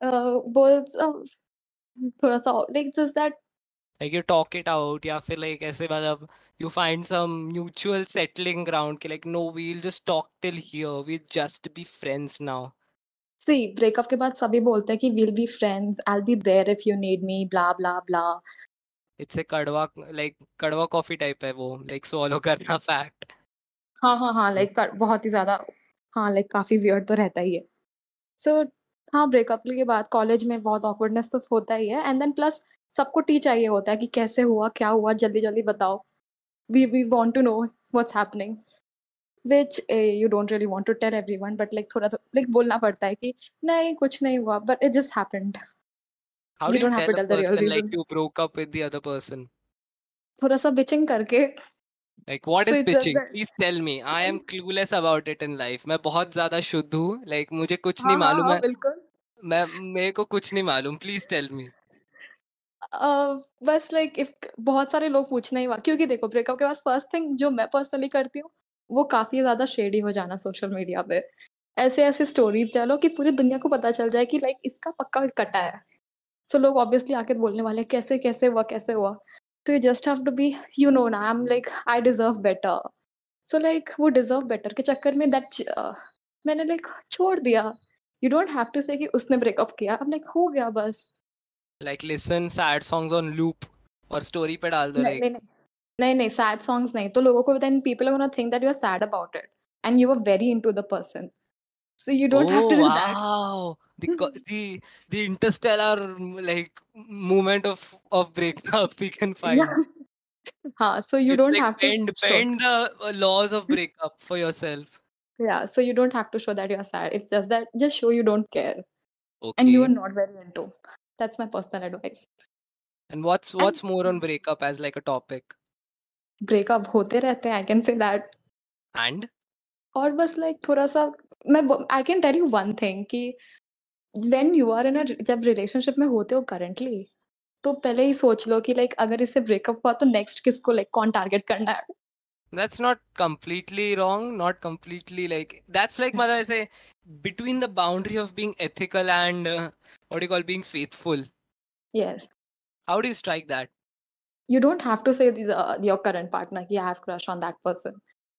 bowls uh, uh, थोड़ा सा like just that
like you talk it out या फिर लाइक ऐसे मतलब you find some mutual settling ground के like no we will just talk till here we just be friends now
see breakup के बाद सभी बोलते हैं कि will be friends I will be there if you need me blah blah blah
it's a कड़वा like कड़वा coffee type है वो लाइक सॉलो करना फैक्ट
हाँ हाँ हाँ लाइक बहुत ही ज्यादा हाँ लाइक काफी वियर्ड तो रहता ही है सो so, हाँ ब्रेकअप के बाद कॉलेज में बहुत ऑकवर्डनेस तो होता ही है एंड देन प्लस सबको टी चाहिए होता है कि कैसे हुआ क्या हुआ जल्दी जल्दी बताओ we we want to know what's happening which you don't really want to tell everyone but like थोड़ा लाइक बोलना पड़ता है कि नहीं कुछ नहीं हुआ but it just happened How you don't have to tell the real reason.
you broke up with the other person.
थोड़ा सा bitching करके
Like what so is pitching? That... Please tell me. I am [LAUGHS] clueless about it in life. मैं बहुत ज्यादा शुद्ध like मुझे कुछ नहीं हाँ, हाँ, मालूम हाँ, है मैं मेरे को कुछ नहीं मालूम प्लीज टेल मी
बस लाइक इफ बहुत सारे लोग पूछना ही हुआ क्योंकि देखो ब्रेकअप के बाद फर्स्ट थिंग जो मैं पर्सनली करती हूँ वो काफ़ी ज़्यादा शेडी हो जाना सोशल मीडिया पे ऐसे ऐसे स्टोरीज डालो कि पूरी दुनिया को पता चल जाए कि लाइक इसका पक्का कटा है सो लोग ऑब्वियसली आके बोलने वाले कैसे कैसे हुआ कैसे हुआ तो you just have to be you know ना I am like I deserve better so like वो डिजर्व बेटर के चक्कर में दैट मैंने लाइक छोड़ दिया you don't have to say कि उसने ब्रेकअप किया अब लाइक हो गया बस
like listen sad songs on loop और स्टोरी पे डाल दो लाइक नहीं, नहीं.
नहीं नहीं सैड सॉन्ग्स नहीं तो लोगों को then people are gonna think that you are sad about it and you are very into the person so you don't have to do that oh, wow
because [LAUGHS] the the interstellar like moment of of breakup we can find yeah.
huh, so you it's don't like have bend, to bend
the laws of breakup for yourself
yeah so you don't have to show that you're sad it's just that just show you don't care okay. and you are not very into that's my personal advice
and what's what's and, more on breakup as like a topic
breakup होते रहते हैं I can say that and और बस like थोड़ा सा मैं I can tell you one thing कि when you are in जब रिलेशनशिप में होते हो करंटली तो पहले ही सोच लो कि लाइक अगर इससे ब्रेकअप हुआ तो नेक्स्ट किसको लाइक कौन टारगेट करना है
that's not completely wrong not completely like that's like mother i say between the boundary of being ethical and uh, what do you call being faithful yes how do you strike that
you don't have to say the, uh, your current partner yeah, i have crush on that person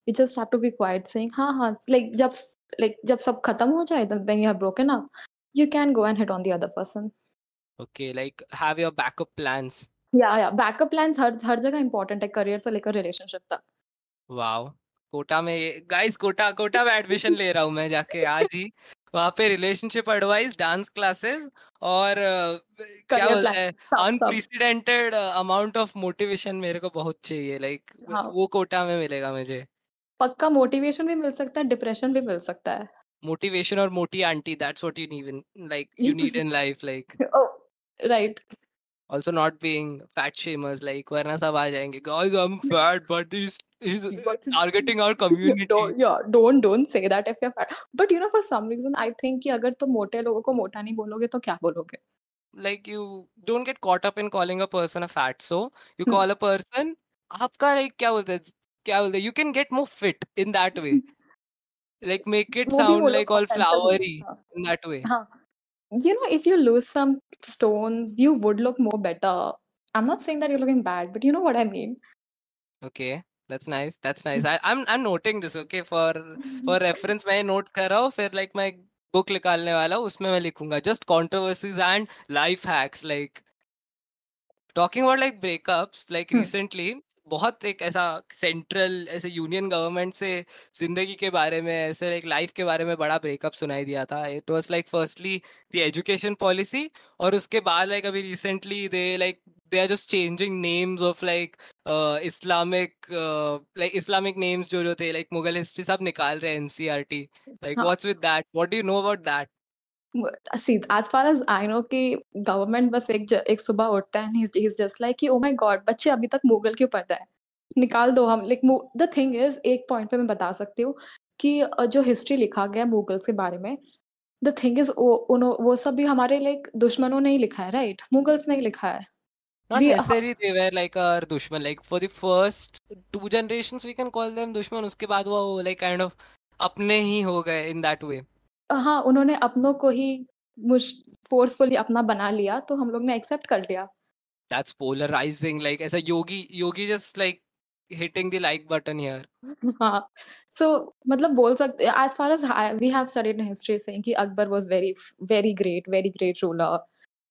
you just have to be quiet saying ha ha it's like jab like jab sab ho then when you have broken up you can go and hit on the other person
okay like have your backup plans
yeah yeah backup plans har har jaga important like career like a relationship tak
wow Kota में guys Kota Kota में admission ले रहा हूँ मैं जाके आज ही वहाँ पे रिलेशनशिप एडवाइस डांस क्लासेस और uh, क्या बोलते हैं अनप्रेसिडेंटेड अमाउंट ऑफ मोटिवेशन मेरे को बहुत चाहिए लाइक like, हाँ. वो कोटा में मिलेगा मुझे
पक्का मोटिवेशन भी मिल सकता है डिप्रेशन भी मिल सकता है
मोटिवेशन और मोटी आंटी that's what you need in like you need in life like right also not being fat shamers like वरना सब आ जाएंगे guys I am fat but is he's targeting our [LAUGHS] community. Don't,
yeah, don't don't say that if you're fat. [LAUGHS] But you know, for some reason, I think कि अगर
Like you don't get caught up in calling a person a fat. So you hmm. call a person like You can get more fit in that way. [LAUGHS] Like make it sound like all flowery in that way.
You know, if you lose some stones, you would look more better. I'm not saying that you're looking bad, but you know what I mean.
Okay that's nice that's [LAUGHS] nice I, I'm I'm noting this okay for for mm-hmm. reference मैं note कर रहा हूँ फिर like my book निकालने वाला हूँ उसमें मैं लिखूंगा just controversies and life hacks like talking about like breakups like hmm. recently बहुत एक ऐसा सेंट्रल ऐसे यूनियन गवर्नमेंट से जिंदगी के बारे में ऐसे एक लाइफ के बारे में बड़ा ब्रेकअप सुनाई दिया था it was like firstly the education policy और उसके बाद लाइक अभी recently they like they are just changing names of like Islamic like Islamic names जो जो थे लाइक मुगल हिस्ट्री सब निकाल रहे हैं NCERT like what's with that what do you know about that
as far as i know कि government बस एक एक सुबह उठता है एंड he's just like कि oh my god बच्चे अभी तक मुगल क्यों पढ़ रहे हैं निकाल दो हम लाइक द थिंग इज एक पॉइंट पे मैं बता सकती हूँ कि जो हिस्ट्री लिखा गया मुगल्स के बारे में द थिंग इज वो सब भी हमारे लाइक दुश्मनों ने ही लिखा है राइट right? मुगल्स ने ही लिखा है Not we, necessarily
they were like our dushman. Like for the first two generations, we can call them dushman. like kind of अपने ही हो गए in that way.
हाँ उन्होंने अपनों को ही मुझ फोर्सफुली अपना बना लिया तो हम लोग ने एक्सेप्ट कर लिया
that's polarizing like as a yogi yogi just like hitting the like button here
[LAUGHS] हाँ so मतलब बोल सकते as far as we have studied in history saying कि Akbar was very very great very great ruler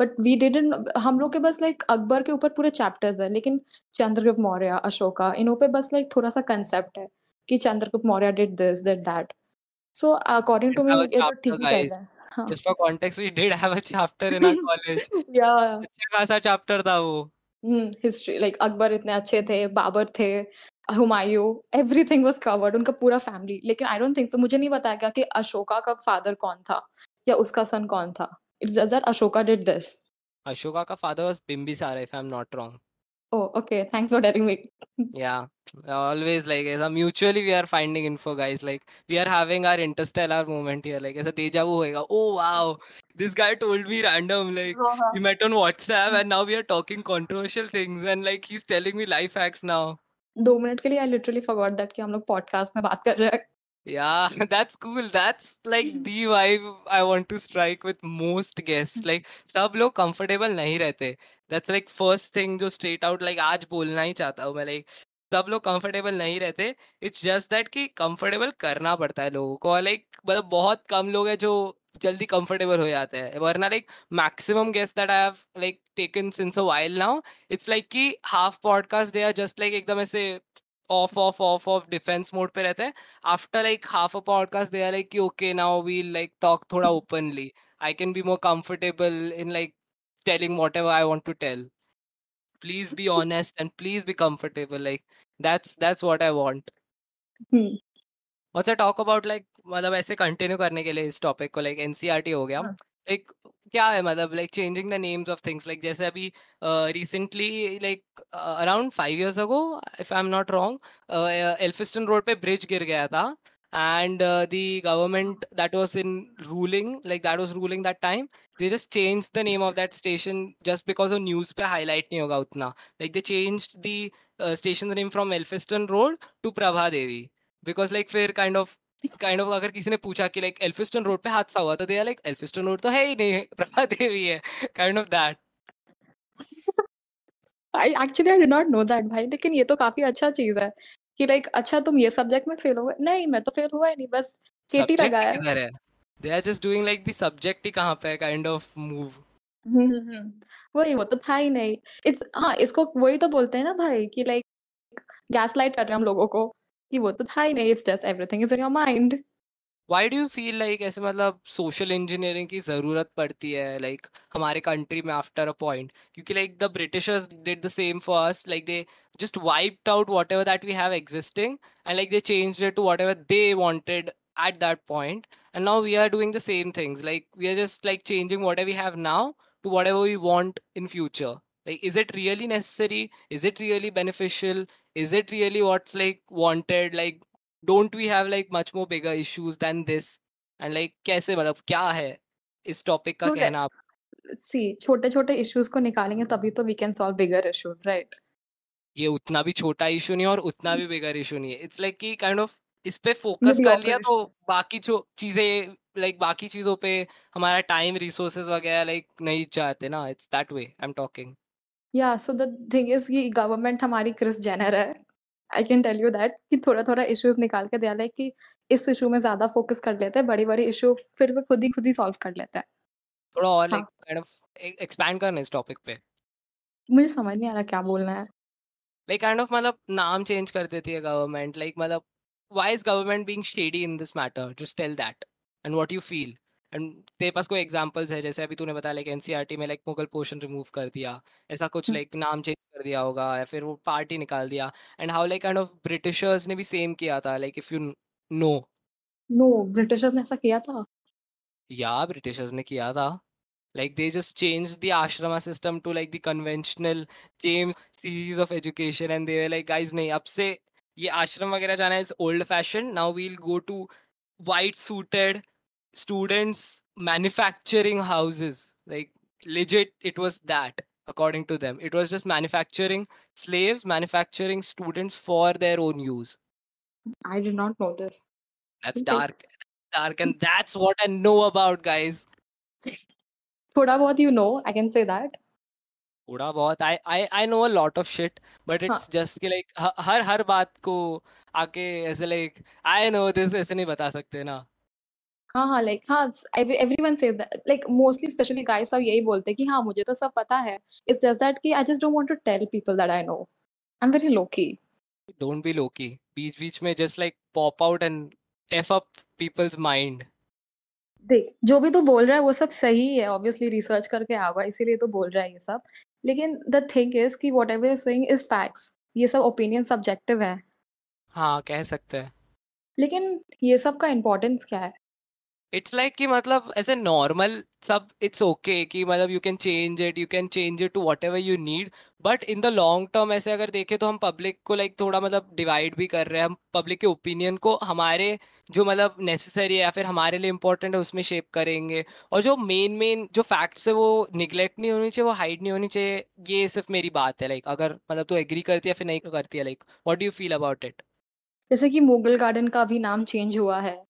but we didn't हम लोग के बस like Akbar के ऊपर पूरे चैप्टर्स है लेकिन चंद्रगुप्त मौर्य अशोका इनों पे बस लाइक थोड़ा सा कंसेप्ट है कि Chandragupta Maurya did this did that So according to me, it तो would ठीक ही कर रहा है.
हाँ. Just for context, we did have a chapter in our college.
[LAUGHS] yeah.
अच्छा खासा chapter था वो.
हम्म हिस्ट्री लाइक अकबर इतने अच्छे थे बाबर थे हुमायूं एवरीथिंग वाज कवर्ड उनका पूरा फैमिली लेकिन आई डोंट थिंक सो मुझे नहीं बताया गया कि अशोका का फादर कौन था या उसका सन कौन था it's Ashoka did this
Ashoka का father was Bimbisara if I am not wrong
Oh, okay. Thanks for telling me.
yeah, always like as a mutually we are finding info, guys. Like we are having our interstellar moment here. Like as a deja vu होएगा. Oh wow, this guy told me random. Like uh-huh. we met on WhatsApp and now we are talking controversial things and like he's telling me life hacks now.
दो minute के लिए I literally forgot that कि हम लोग podcast में बात कर रहे हैं
Yeah, [LAUGHS] that's cool. That's like hmm. the vibe I want to strike with most guests. Hmm. Like सब लोग comfortable नहीं रहते. That's like first thing जो straight out like आज बोलना ही चाहता हूँ मैं like सब लोग कंफर्टेबल नहीं रहते इट्स जस्ट दैट कि कंफर्टेबल करना पड़ता है लोगों को और लाइक मतलब बहुत कम लोग हैं जो जल्दी कंफर्टेबल हो जाते हैं वरना like maximum guest that I have like taken since a while now it's like कि half podcast they are just like एकदम ऐसे of of of of defence mode पे रहते हैं after like half a podcast they are like कि okay now we like talk थोड़ा openly I can be more comfortable in like telling whatever I want to tell please be honest and please be comfortable like that's that's what I want talk about like मतलब ऐसे continue करने के लिए इस topic को like NCERT e हो गया हाँ। Like, क्या है मतलब like changing the names of Like, like जैसे अभी recently like around five years ago if I am not wrong Elphinstone Road पे and the government that was in ruling like that was ruling that time they just changed the name of that station just because of news pe highlight nahi hoga utna like they changed the station name from elphiston road to prabha devi because like we're kind of kind of अगर किसी ने पूछा कि like Elphinstone Road पे हादसा हुआ तो they like Elphinstone road तो है ही नहीं [LAUGHS] प्रभा देवी है kind of that
I actually I did not know that भाई लेकिन ये तो काफी अच्छा चीज है कि लाइक अच्छा तुम ये सब्जेक्ट में फेल हो गए नहीं मैं तो फेल हुआ ही नहीं बस केटी लगाया
है they are just doing like the subject ही कहां पे है काइंड ऑफ मूव
वही वो तो था ही नहीं इस हाँ इसको वही तो बोलते हैं ना भाई कि लाइक गैस लाइट कर रहे हैं हम लोगों को कि वो तो था ही नहीं it's just everything is in your mind
why do you feel like ऐसे मतलब सोशल इंजीनियरिंग की ज़रूरत पड़ती है लाइक like, हमारे कंट्री में आफ्टर अ पॉइंट क्योंकि like the Britishers did the same for us like they just wiped out whatever that we have existing and like they change it to whatever they wanted at that point and now we are doing the same things like we are just like changing whatever we have now to whatever we want in future like is it really necessary is it really beneficial is it really what's like wanted like don't we have like much more bigger issues than this and like kaise matlab kya hai is topic ka kehna aap
सी छोटे छोटे issues को निकालेंगे तभी तो we can solve bigger issues right
ये उतना भी छोटा इशू नहीं है और उतना भी बिगर इशू नहीं है इट्स लाइक कि काइंड ऑफ इस पे फोकस कर लिया तो बाकी जो चीजें लाइक बाकी चीजों पे हमारा टाइम रिसोर्सेज वगैरह लाइक नहीं चाहते ना it's that way I am talking
या सो द थिंग इज कि गवर्नमेंट हमारी क्रिस जेनर है I can tell you that कि थोड़ा थोड़ा इश्यूज निकाल के दिया कि इस इशू में ज्यादा फोकस कर लेते हैं बड़ी बड़ी इशू फिर वो खुद ही खुद ही सॉल्व कर लेता है
थोड़ा और हाँ. काइंड ऑफ एक्सपैंड करना इस टॉपिक पे
मुझे समझ नहीं आ रहा क्या बोलना है
लाइक काइंड ऑफ मतलब नाम चेंज कर देती है गवर्नमेंट लाइक मतलब why is government being shady in this matter just tell that and what you feel and तेरे पास कोई एग्जाम्पल्स है जैसे अभी तूने बताया लाइक एनसीआर e में लाइक मुगल पोर्शन रिमूव कर दिया ऐसा कुछ लाइक हम्म। like, नाम चेंज कर दिया होगा या फिर वो पार्टी निकाल दिया and how like kind of Britishers ने भी सेम किया था like if you know
no Britishers ने ऐसा किया था
या ब्रिटिशर्स ने किया था like they just change the ashrama system to like the conventional James series of education and they were like guys नहीं अब से ये आश्रम वगैरह जाना is old fashion now we will go to white suited students manufacturing houses like legit it was that according to them it was just manufacturing slaves manufacturing students for their own use
i did not know this
that's dark dark and that's what i know about guys
thoda bahut you know i can say that
थोड़ा बहुत I I know a lot of shit, but it's it's just like har हर बात को आके ऐसे like I know this ऐसे nahi bata sakte na.
हाँ हाँ लाइक हाँ everyone says that like mostly specially guys सब यही बोलते हैं कि हाँ मुझे तो सब पता है इट्स जस्ट दैट कि I just don't want to tell people that I know I am very lowkey
don't be lowkey बीच बीच में just like pop out and F up people's mind
देख जो भी तू तो बोल रहा है वो सब सही है ऑब्वियसली रिसर्च करके आ हुआ इसीलिए तो बोल रहा है ये सब लेकिन द थिंग इज कि whatever saying is facts ये सब ओपिनियन सब्जेक्टिव है
हाँ कह सकते हैं
लेकिन ये सब का इम्पोर्टेंस क्या है
इट्स लाइक कि मतलब एज ए नॉर्मल सब इट्स ओके कि मतलब you can change it you can change it to whatever you need but in the long term ऐसे अगर देखें तो हम पब्लिक को लाइक like थोड़ा मतलब डिवाइड भी कर रहे हैं हम पब्लिक के ओपिनियन को हमारे जो मतलब नेसेसरी है या फिर हमारे लिए इंपॉर्टेंट है उसमें शेप करेंगे और जो मेन मेन जो फैक्ट्स है वो निगलेक्ट नहीं होनी चाहिए वो हाइड नहीं होनी चाहिए ये सिर्फ मेरी बात है लाइक like, अगर मतलब तो एग्री करती है फिर नहीं करती है like what do you feel about it
जैसे कि मुगल गार्डन का भी नाम चेंज हुआ है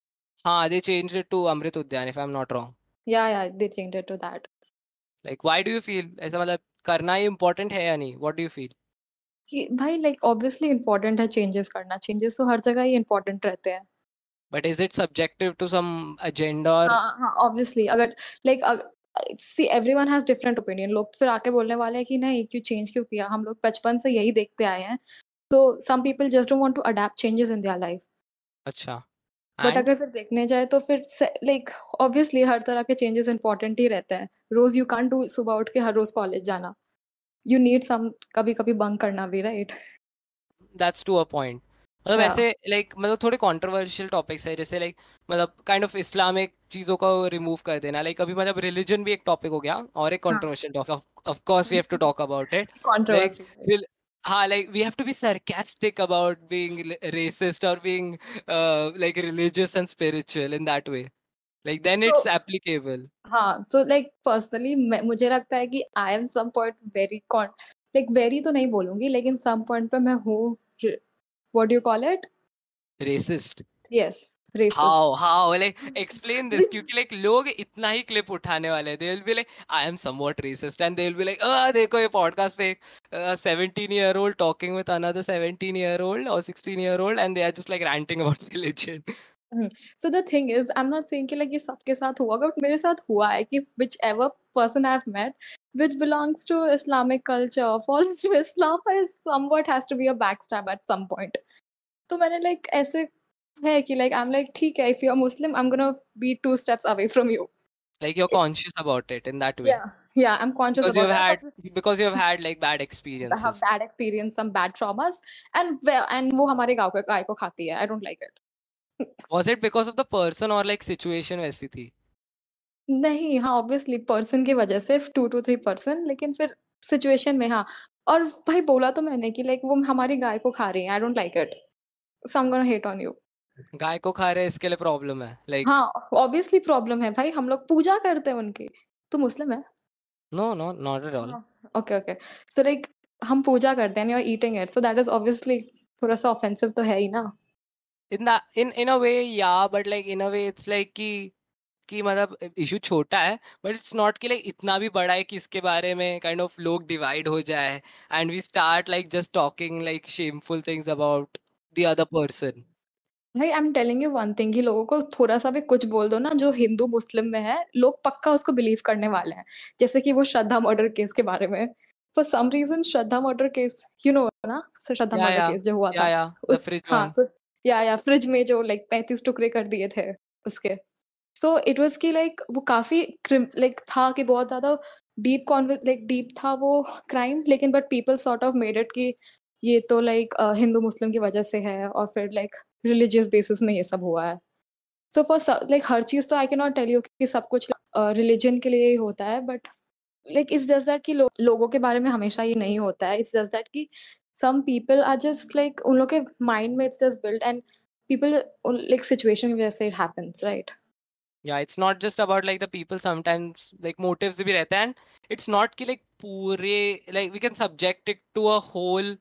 Huh, हाँ, they changed it to Amrit Udyan, if I'm not wrong.
Yeah, yeah, they changed it to that.
Like, why do you feel? ऐसा मतलब करना ही important है या नहीं? What do you feel?
कि भाई लाइक ऑब्वियसली इम्पोर्टेंट है चेंजेस करना चेंजेस तो हर जगह ही इम्पोर्टेंट रहते हैं
but is it subjective to some agenda और
ऑब्वियसली अगर like see everyone has different opinion लोग फिर आके बोलने वाले हैं कि नहीं क्यों चेंज क्यों किया हम लोग बचपन से यही देखते आए हैं तो some people just don't want to adopt changes in their life अच्छा बट अगर फिर देखने जाए तो फिर लाइक ऑब्वियसली हर तरह के चेंजेस इंपॉर्टेंट ही रहते हैं रोज यू कांट डू सुबह उठ के हर रोज कॉलेज जाना यू नीड सम कभी कभी बंक करना भी right
that's to a point मतलब हाँ। ऐसे लाइक like, मतलब थोड़े कॉन्ट्रोवर्शियल टॉपिक्स है जैसे लाइक like, मतलब काइंड ऑफ इस्लामिक चीज़ों को रिमूव कर देना लाइक like, अभी मतलब रिलीजन भी एक टॉपिक हो गया और एक हाँ topic of course we have to talk about it हाँ like we have to be sarcastic about being racist or being uh, like religious and spiritual in that way like then so, it's applicable
हाँ so like personally मुझे लगता है कि I am some point very con like very तो नहीं बोलूँगी लेकिन some point पे मैं हूँ what do you call it racist yes how
how like explain this क्योंकि लाइक लोग इतना ही क्लिप उठाने वाले they will be like I am somewhat racist and they will be like आ देखो ये पॉडकास्ट पे 17 year old talking with another 17 year old और 16 year old and they are just like ranting about religion
so the thing is I am not saying कि like ये सबके साथ हुआ बट मेरे साथ हुआ है कि whichever person I've met, which belongs to Islamic culture, falls to Islam, is [LAUGHS] somewhat has to be a backstab at some point तो मैंने लाइक ऐसे है कि लाइक आई एम लाइक ठीक है if you are Muslim I am gonna be two steps away from you
like you are conscious about it in that way या
या I am conscious about that
because you have had like bad experience I have
bad experience some bad traumas and and वो हमारे गांव के गाय को खाती है I don't like it
was it because of the person और like situation वैसी थी
नहीं हाँ ऑब्वियसली पर्सन की वजह से टू टू थ्री पर्सन लेकिन फिर सिचुएशन में हाँ और भाई बोला तो मैंने कि लाइक वो हमारी गाय को खा रही है I don't like it so I am gonna hate on you
गाय को खा रहे हैं इसके लिए प्रॉब्लम है लाइक हाँ
ऑब्वियसली प्रॉब्लम है भाई हम लोग पूजा करते हैं उनकी तू मुस्लिम है
no no not at all
okay okay so like हम पूजा करते हैं you eating it so that is obviously थोड़ा सा ऑफेंसिव तो है ही ना इन
इन इन अ वे या but like in a way it's like कि कि मतलब इशू छोटा है बट इट्स नॉट कि लाइक इतना भी बड़ा है कि इसके बारे में काइंड ऑफ लोग डिवाइड हो जाए and we start like just talking like shameful things about the other person
भाई I am telling you one thing ही लोगों को थोड़ा सा भी कुछ बोल दो ना जो हिंदू मुस्लिम में है लोग पक्का उसको बिलीव करने वाले हैं जैसे कि वो श्रद्धा मर्डर केस के बारे में for some reason Shraddha murder case you know ना श्रद्धा मर्डर केस जो हुआ था या, उस हाँ तो, या या हाँ, फ्रिज में जो लाइक पैंतीस टुकड़े कर दिए थे उसके तो इट वॉज की लाइक वो काफी लाइक था कि बहुत ज्यादा डीप लाइक डीप था वो क्राइम लेकिन but people sort of made it की ये तो लाइक हिंदू मुस्लिम की वजह से है और फिर लाइक रिलीजियस बेसिस में ये सब हुआ है सो फॉर लाइक हर चीज़ तो आई के नॉट टेल यू कि सब कुछ रिलीजन uh, के लिए ही होता है but like it's just that कि लो, लोगों के बारे में हमेशा ये नहीं होता है इट्स जस्ट दैट कि some people are just like उन लोग के माइंड में it's just build and people like situation की वजह से इट हैपेंस राइट
या it's not just about like the people sometimes like motives भी रहते हैं एंड इट्स नॉट कि लाइक पूरे like we can subject it to a whole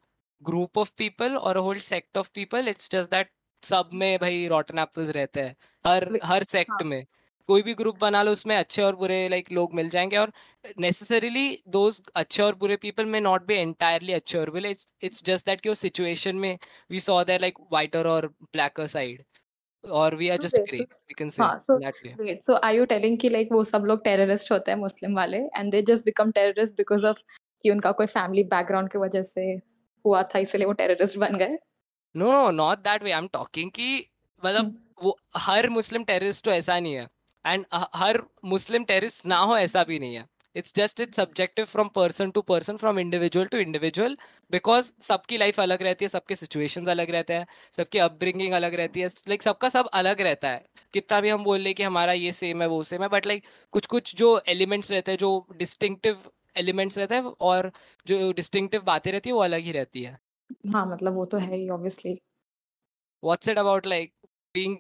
group of people और a whole sect of people it's just that सब में भाई रॉटन apples रहते हैं हर हर सेक्ट हाँ. में कोई भी ग्रुप बना लो उसमें अच्छे और बुरे लाइक लोग मिल जाएंगे और नेसेसरीली दो अच्छे और बुरे पीपल में नॉट बी एंटायरली अच्छे और बुरे इट्स जस्ट दैट कि वो सिचुएशन में we saw that like whiter और ब्लैकर साइड और we are just great we can say that way
wait so are you telling कि लाइक वो सब लोग टेररिस्ट होते हैं मुस्लिम वाले and they just become terrorist because of कि उनका कोई फैमिली बैकग्राउंड की वजह से हुआ था इसलिए वो टेररिस्ट बन गए
no no not that way I am talking कि मतलब hmm. वो हर मुस्लिम टेररिस्ट तो ऐसा नहीं है एंड हर मुस्लिम टेररिस्ट ना हो ऐसा भी नहीं है it's just it's subjective from person to person from individual to individual because सबकी लाइफ अलग रहती है सबके सिचुएशन अलग रहते हैं सबकी अपब्रिंगिंग अलग रहती है लाइक like, सबका सब अलग रहता है कितना भी हम बोल लें कि हमारा ये सेम है वो सेम है बट लाइक like, कुछ कुछ जो एलिमेंट्स रहते हैं जो डिस्टिंक्टिव एलिमेंट्स रहते हैं और जो डिस्टिंक्टिव बातें रहती है वो अलग ही रहती है
हाँ मतलब वो तो है ही obviously
what's it about like being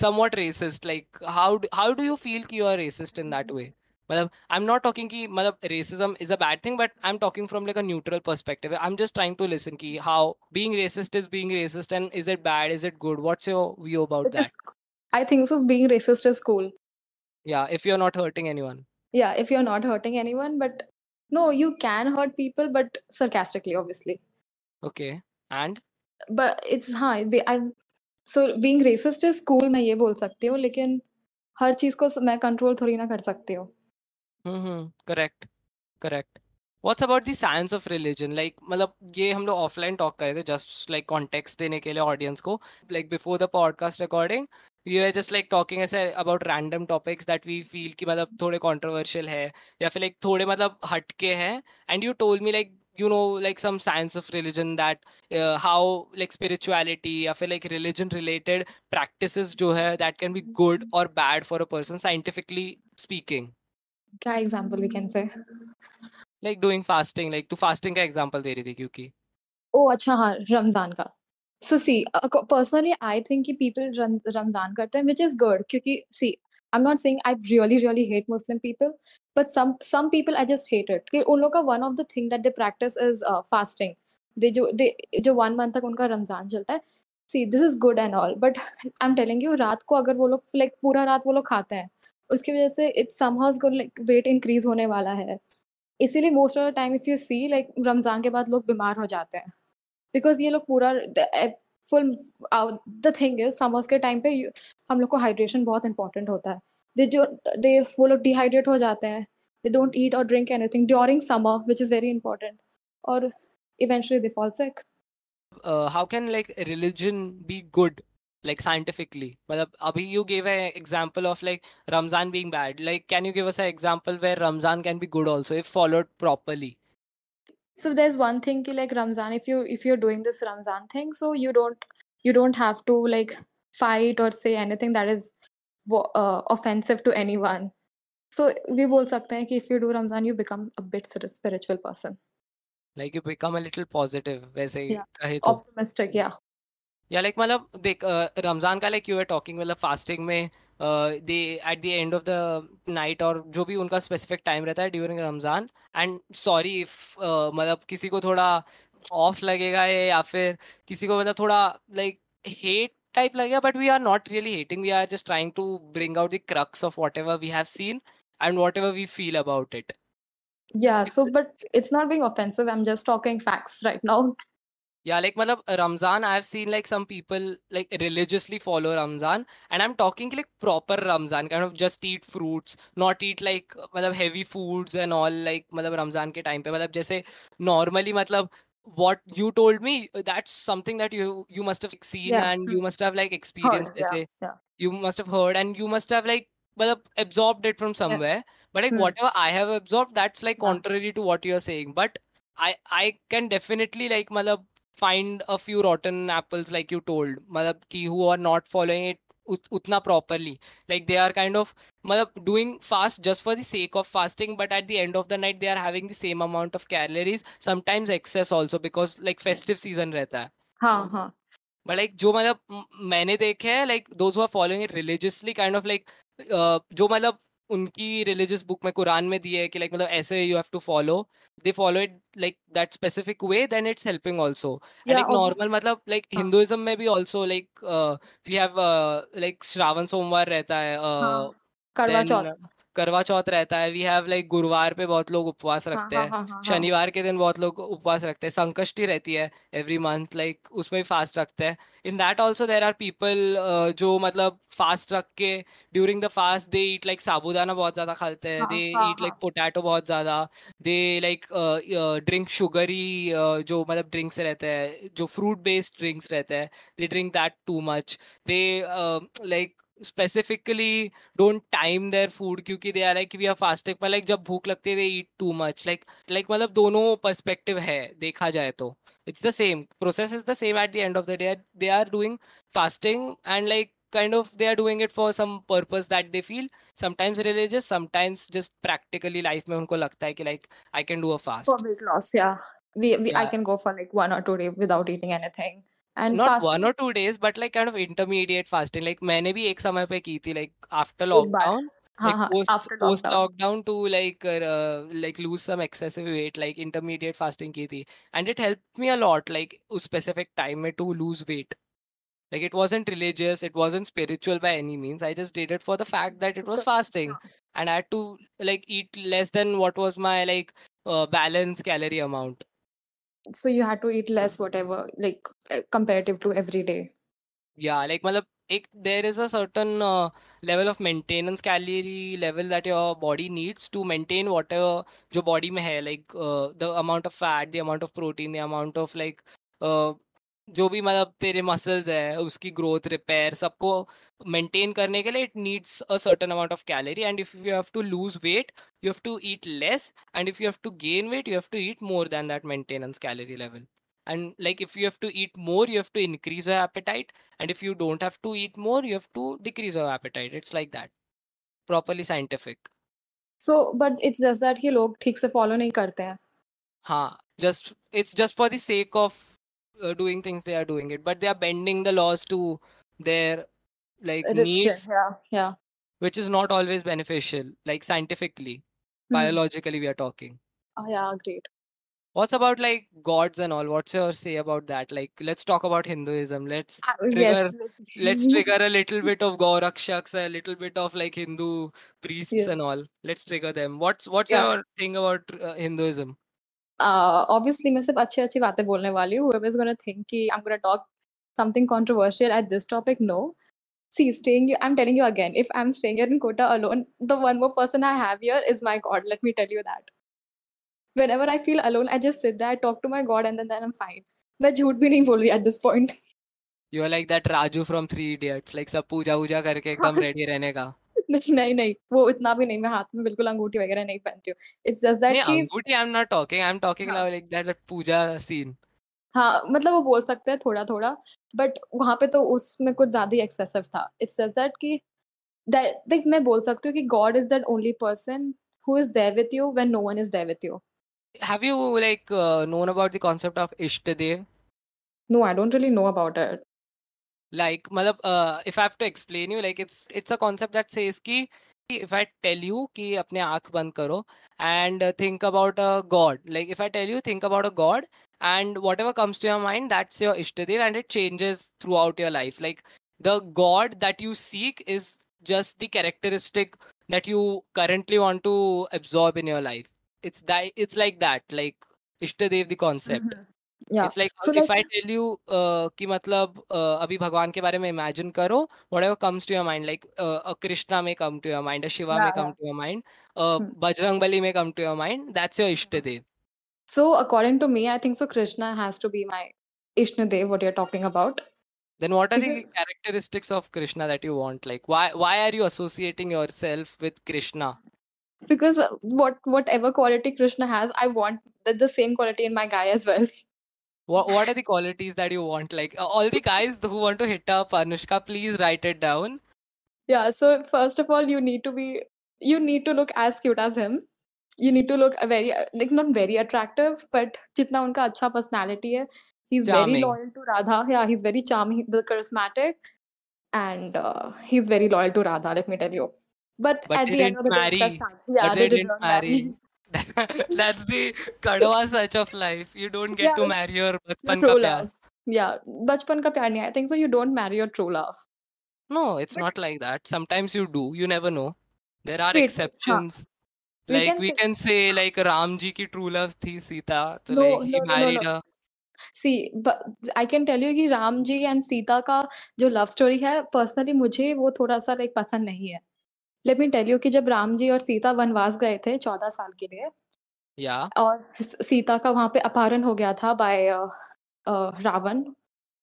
somewhat racist like how do, you feel you are racist in that way मतलब I'm not talking कि मतलब racism is a bad thing but I'm talking from like a neutral perspective I'm just trying to listen कि how being racist is being racist and is it bad is it good what's your view about it
I think so being racist is cool
yeah if you're not hurting anyone
yeah if you're not hurting anyone but no you can hurt people but sarcastically obviously
okay and
but it's हाँ so being racist is cool मैं ये बोल सकती हूँ लेकिन हर चीज को मैं कंट्रोल थोड़ी ना कर सकती हूँ
hmm correct correct what's about the science of religion like मतलब ये हम लोग ऑफलाइन टॉक कर रहे थे जस्ट लाइक कॉन्टेक्स्ट देने के लिए ऑडियंस को like before the podcast recording you are just like talking ऐसे about random topics that we feel कि मतलब थोड़े कॉन्ट्रोवर्शियल है या फिर लाइक थोड़े मतलब हटके हैं and you told me like you know like some science of religion that uh, how like spirituality i feel like religion related practices jo hai, that can be good or bad for a person scientifically speaking
क्या example we can say?
Like doing fasting. Like तू fasting का example दे रही थी क्योंकि
oh अच्छा हाँ रमजान का so see personally I think कि पीपल ramzan करते हैं which is good. क्योंकि see, I'm not saying I really, really hate Muslim people, but some people people i just hate कि उन लोग का one of the thing that they practice is fasting they जो they जो one month तक उनका रमज़ान चलता है see this is good and all but I am telling you रात को अगर वो लोग लाइक पूरा रात वो लोग खाते हैं उसकी वजह से it's somehow good like weight increase होने वाला है इसीलिए most of the time if you see like Ramzan के बाद लोग बीमार हो जाते हैं बिकॉज ये लोग पूरा full the thing is summers के टाइम पे हम लोग को हाइड्रेशन बहुत इंपॉर्टेंट होता है they don't they full of dehydrate हो जाते they don't eat or drink anything during summer which is very important or eventually they fall sick
uh, how can like religion be good like scientifically but अभी you gave an example of like Ramzan being bad like can you give us an example where Ramzan can be good also if followed properly
so there's one thing like Ramzan if you if you're doing this Ramzan thing so you don't you don't have to like fight or say anything that is offensive to anyone so we बोल सकते हैं कि if you do Ramzan you become a bit spiritual person
like you become a little positive वैसे कहे
तो optimistic या
या like मतलब देख रमजान का लाइक यू आर टॉकिंग मतलब फास्टिंग में they eat the end of the night और जो भी उनका स्पेसिफिक टाइम रहता है during Ramzan and sorry if मतलब किसी को थोड़ा ऑफ लगेगा या फिर किसी को मतलब थोड़ा like hate type lagya, but we are not really hating. We are just trying to bring out the crux of whatever we have seen and whatever we feel about it.
Yeah, so but it's not being offensive. I'm just talking facts [LAUGHS] right now.
Yeah, like Malab, Ramzan, I've seen like some people like religiously follow Ramzan, and I'm talking like proper Ramzan, kind of just eat fruits, not eat like Malab, heavy foods and all like Malab, Ramzan ke time pe. Malab, जैसे normally मतलब what you told me that's something that you you must have seen yeah. and you must have like experienced heard, yeah, yeah. you must have heard and you must have like well absorbed it from somewhere but like hmm. whatever i have absorbed that's like contrary to what you're saying but i i can definitely like mother find a few rotten apples like you told mother key who are not following it उत, उतना properly like they are kind of मतलब doing fast just for the sake of fasting but at the end of the night they are having the same amount of calories sometimes excess also because like festive season रहता है हाँ हाँ but like जो मतलब मैंने देखे है like those हुआ following it religiously kind of like जो मतलब उनकी रिलीजियस बुक में कुरान में दी है कि लाइक मतलब ऐसे you have to follow they follow it like that specific way then it's helping also and normal मतलब लाइक हिंदुइज्म हाँ। में भी also like we have like Shravan Somvar रहता है करवा uh, हाँ, चौथ करवा चौथ रहता है वी हैव लाइक गुरुवार पे बहुत लोग उपवास हाँ, रखते हाँ, हैं हाँ, शनिवार के दिन बहुत लोग उपवास रखते हैं संकष्टी रहती है एवरी मंथ लाइक उसमें भी फास्ट रखते हैं in that also there are people जो मतलब फास्ट रख के during the fast they eat like sabudana बहुत ज्यादा खाते हैं दे ईट लाइक पोटैटो बहुत ज्यादा दे लाइक ड्रिंक शुगरी जो मतलब ड्रिंक्स रहते हैं जो फ्रूट बेस्ड ड्रिंक्स रहते हैं they drink that too much they like specifically don't time their food क्योंकि they are like we are fasting पर like जब भूख लगती है they eat too much like like मतलब दोनों perspective है देखा जाए तो it's the same process is the same at the end of the day they are doing fasting and like kind of they are doing it for some purpose that they feel sometimes religious sometimes just practically life में उनको लगता है कि like I can do a fast for
weight loss yeah we, we yeah. I can go for like one or two days without eating anything and not one और
two days but like kind of intermediate fasting like मैंने भी एक समय पे की थी like after lockdown post lockdown to like like lose some excessive weight like intermediate fasting की थी and it help me a lot like उस specific time like it wasn't religious it wasn't spiritual by any means i just did it for the fact that it was fasting and i had to like eat less than what was my like uh, balance calorie amount
so you had to eat less whatever like eh, comparative to every day
yeah like malab, ek, there is a certain uh, level of maintenance calorie level that your body needs to maintain whatever your body may have like uh, the amount of fat the amount of protein the amount of like uh, जो भी मतलब तेरे muscles है उसकी growth repair सबको maintain करने के लिए it needs a certain amount of calorie and if you have to lose weight you have to eat less and if you have to gain weight you have to eat more than that maintenance calorie level and like if you have to eat more you have to increase your appetite and if you don't have to eat more you have to decrease your appetite it's like that properly scientific
so but it's just that कि लोग ठीक से follow नहीं करते हैं
हाँ just it's just for the sake of uh, doing things they are doing it but they are bending the laws to their like needs yeah yeah which is not always beneficial like scientifically
mm-hmm. biologically we are talking oh yeah agreed
what's about like gods and all what's your say about that like let's talk about hinduism let's uh, trigger, yes, let's... trigger a little bit of [LAUGHS] gaurakshaks, a little bit of like hindu priests yeah. and all let's trigger them what's what's yeah. your thing about uh, hinduism
obviously मैं सिर्फ अच्छी अच्छी बातें बोलने वाली हूँ is gonna think कि I am gonna talk something controversial at this topic no see staying here i'm telling you again if i'm staying here in kota alone the one more person i have here is my god let me tell you that whenever i feel alone i just sit there i talk to my god and then, then i'm fine मैं झूठ भी नहीं बोल रही at this point
you are like that Raju from Three Idiots like सब पूजा वूजा करके एकदम रेडी रहने का
नहीं नहीं नहीं वो इतना भी नहीं मैं हाथ में बिल्कुल अंगूठी वगैरह नहीं पहनती हूँ इट्स जस्ट दैट कि अंगूठी
I am not talking I am talking like like that puja scene
हाँ मतलब वो बोल सकते हैं थोड़ा थोड़ा बट वहाँ पे तो उसमें कुछ ज्यादा ही एक्सेसिव था इट्स जस्ट दैट कि दैट मैं बोल सकती हूँ कि God is that only person who is there with you when no one is there with you
have you like known about the concept of Ishtadev
no I don't really know about it
like matlab, uh, if i have to explain you like it's it's a concept that says ki if i tell you ki apne aankh band karo and think about a god like if i tell you think about a god and whatever comes to your mind that's your ishtadev and it changes throughout your life like the god that you seek is just the characteristic that you currently want to absorb in your life it's that it's like that like ishtadev the concept mm-hmm it's like if i tell you uh, ki matlab uh, abhi bhagwan ke bare mein imagine karo whatever comes to your mind like uh, a krishna may come to your mind a shiva yeah, may come yeah. to your mind uh, hmm. bajrangbali may come to your mind that's your hmm. ishtadev
so according to me i think so krishna has to be my ishtadev what you're talking about
then what are because... the characteristics of krishna that you want like why why are you associating yourself with krishna
because uh, what whatever quality krishna has i want the, the same quality in my guy as well what, what are the
qualities that you want like all the guys who want to hit up anushka please write it down
yeah so first of all you need to be you need to look as cute as him you need to look very like not very attractive but jitna unka acha personality hai he's charming. very loyal to radha yeah he's very charming the charismatic and uh, he's very loyal to radha let me tell you but, but at the end of the marry. day yeah, but they, they didn't, didn't marry. marry.
that's the kadwa side of life. You don't get yeah, to marry your bachpan ka pyar.
Yeah, bachpan ka pyar nahi. I think so. You don't marry your true love. No,
it's but, not like that. Sometimes you do. You never know. There are wait, exceptions. Huh. Like we can, we say, can say, say like Ramji ki true love thi Sita. So no, like he no, married no, no. her.
See I can tell you कि Ram ji and Sita ka jo love story hai, personally mujhe wo thoda sa like pasand nahi hai. Let me tell you कि जब राम जी और सीता वनवास गए थे चौदह साल के लिए या और सीता का वहां पे अपहरण हो गया था by Ravan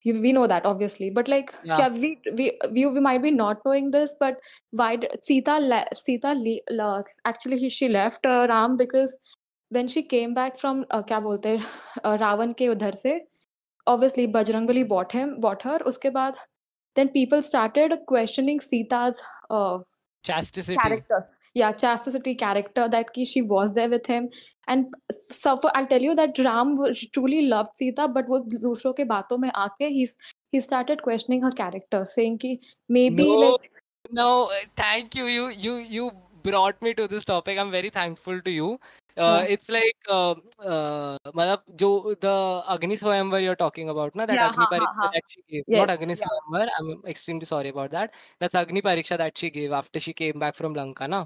you we know that obviously but like yeah. yeah, we, we we we might be not knowing this but why sita le- sita le- le- actually he, she left uh, ram because when she came back from uh, kya bolte uh, ravan ke udhar se obviously bajrangali bought him bought her uske baad then people started questioning sita's uh,
chastity character
yeah chastity character that ki she was there with him and so for, i'll tell you that ram truly loved sita but wo dusron ke baaton mein aake he's he started questioning her character saying ki maybe no, like
no thank you you you you brought me to this topic i'm very thankful to you it's uh, like um, uh, मतलब जो the Agni Swayamvar you are talking about ना that Agni Pariksha that
she give not Agni
Swayamvar I am extremely sorry about that that's Agni Pariksha that she give after she came back from Lanka ना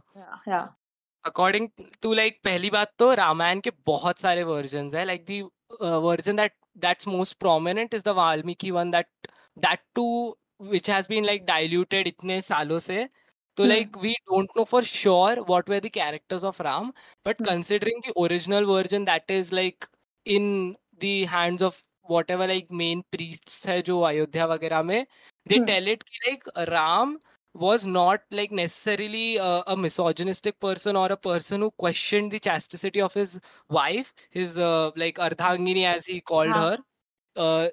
according to like पहली बात तो रामायण के बहुत सारे वर्जन है like the version that that's most prominent is the Valmiki one that that to which has been like diluted इतने सालों से So, hmm. like, we don't know for sure what were the characters of Ram, but hmm. considering the original version that is like in the hands of whatever like main priests hai jo Ayodhya wagera mein, they hmm. tell it ki, like Ram was not like necessarily a, a, misogynistic person or a person who questioned the chastity of his wife, his uh, like Ardhangini as he called ah. her.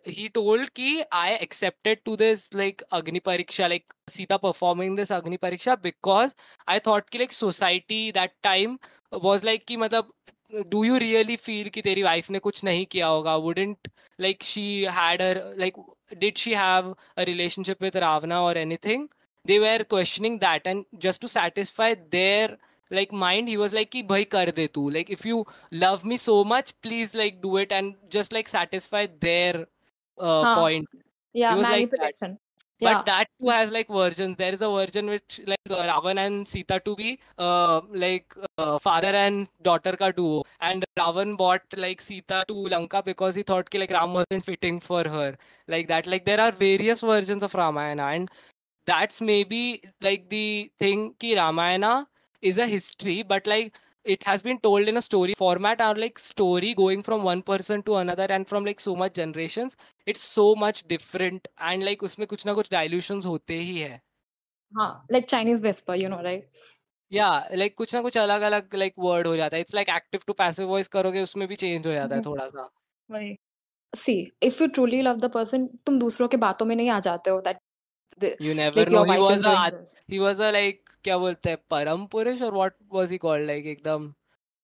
he told ki I accepted to this like Agni Pariksha, like Sita performing this Agni Pariksha because I thought ki like society that time was like ki matlab do you really feel कि तेरी wife ने कुछ नहीं किया होगा wouldn't like she had her like did she have a relationship with Ravana और anything they were questioning that and just to satisfy their like mind he was like ki bhai kar de tu like if you love me so much please like do it and just like satisfy their uh, huh. point
yeah manipulation like but
that too has like versions there is a version which like ravan and sita to be uh, like uh, father and daughter ka duo and ravan bought like sita to lanka because he thought ki, like ram wasn't fitting for her like that like there are various versions of ramayana and that's maybe like the thing ki ramayana is a history, but like it has been told in a story format or like story going from one person to another and from like so much generations. It's so much different and like usme kuch na kuch dilutions hote hi hai
ha like Chinese whisper, you know, right?
या like कुछ ना कुछ अलग अलग like word हो जाता है it's like active to passive voice करोगे उसमें भी चेंज हो जाता है थोड़ा सा
see if you truly love the person तुम दूसरों के बातों में नहीं आ जाते हो that
you never know he was a he was a like kya bolte param purush or what was he called like ekdam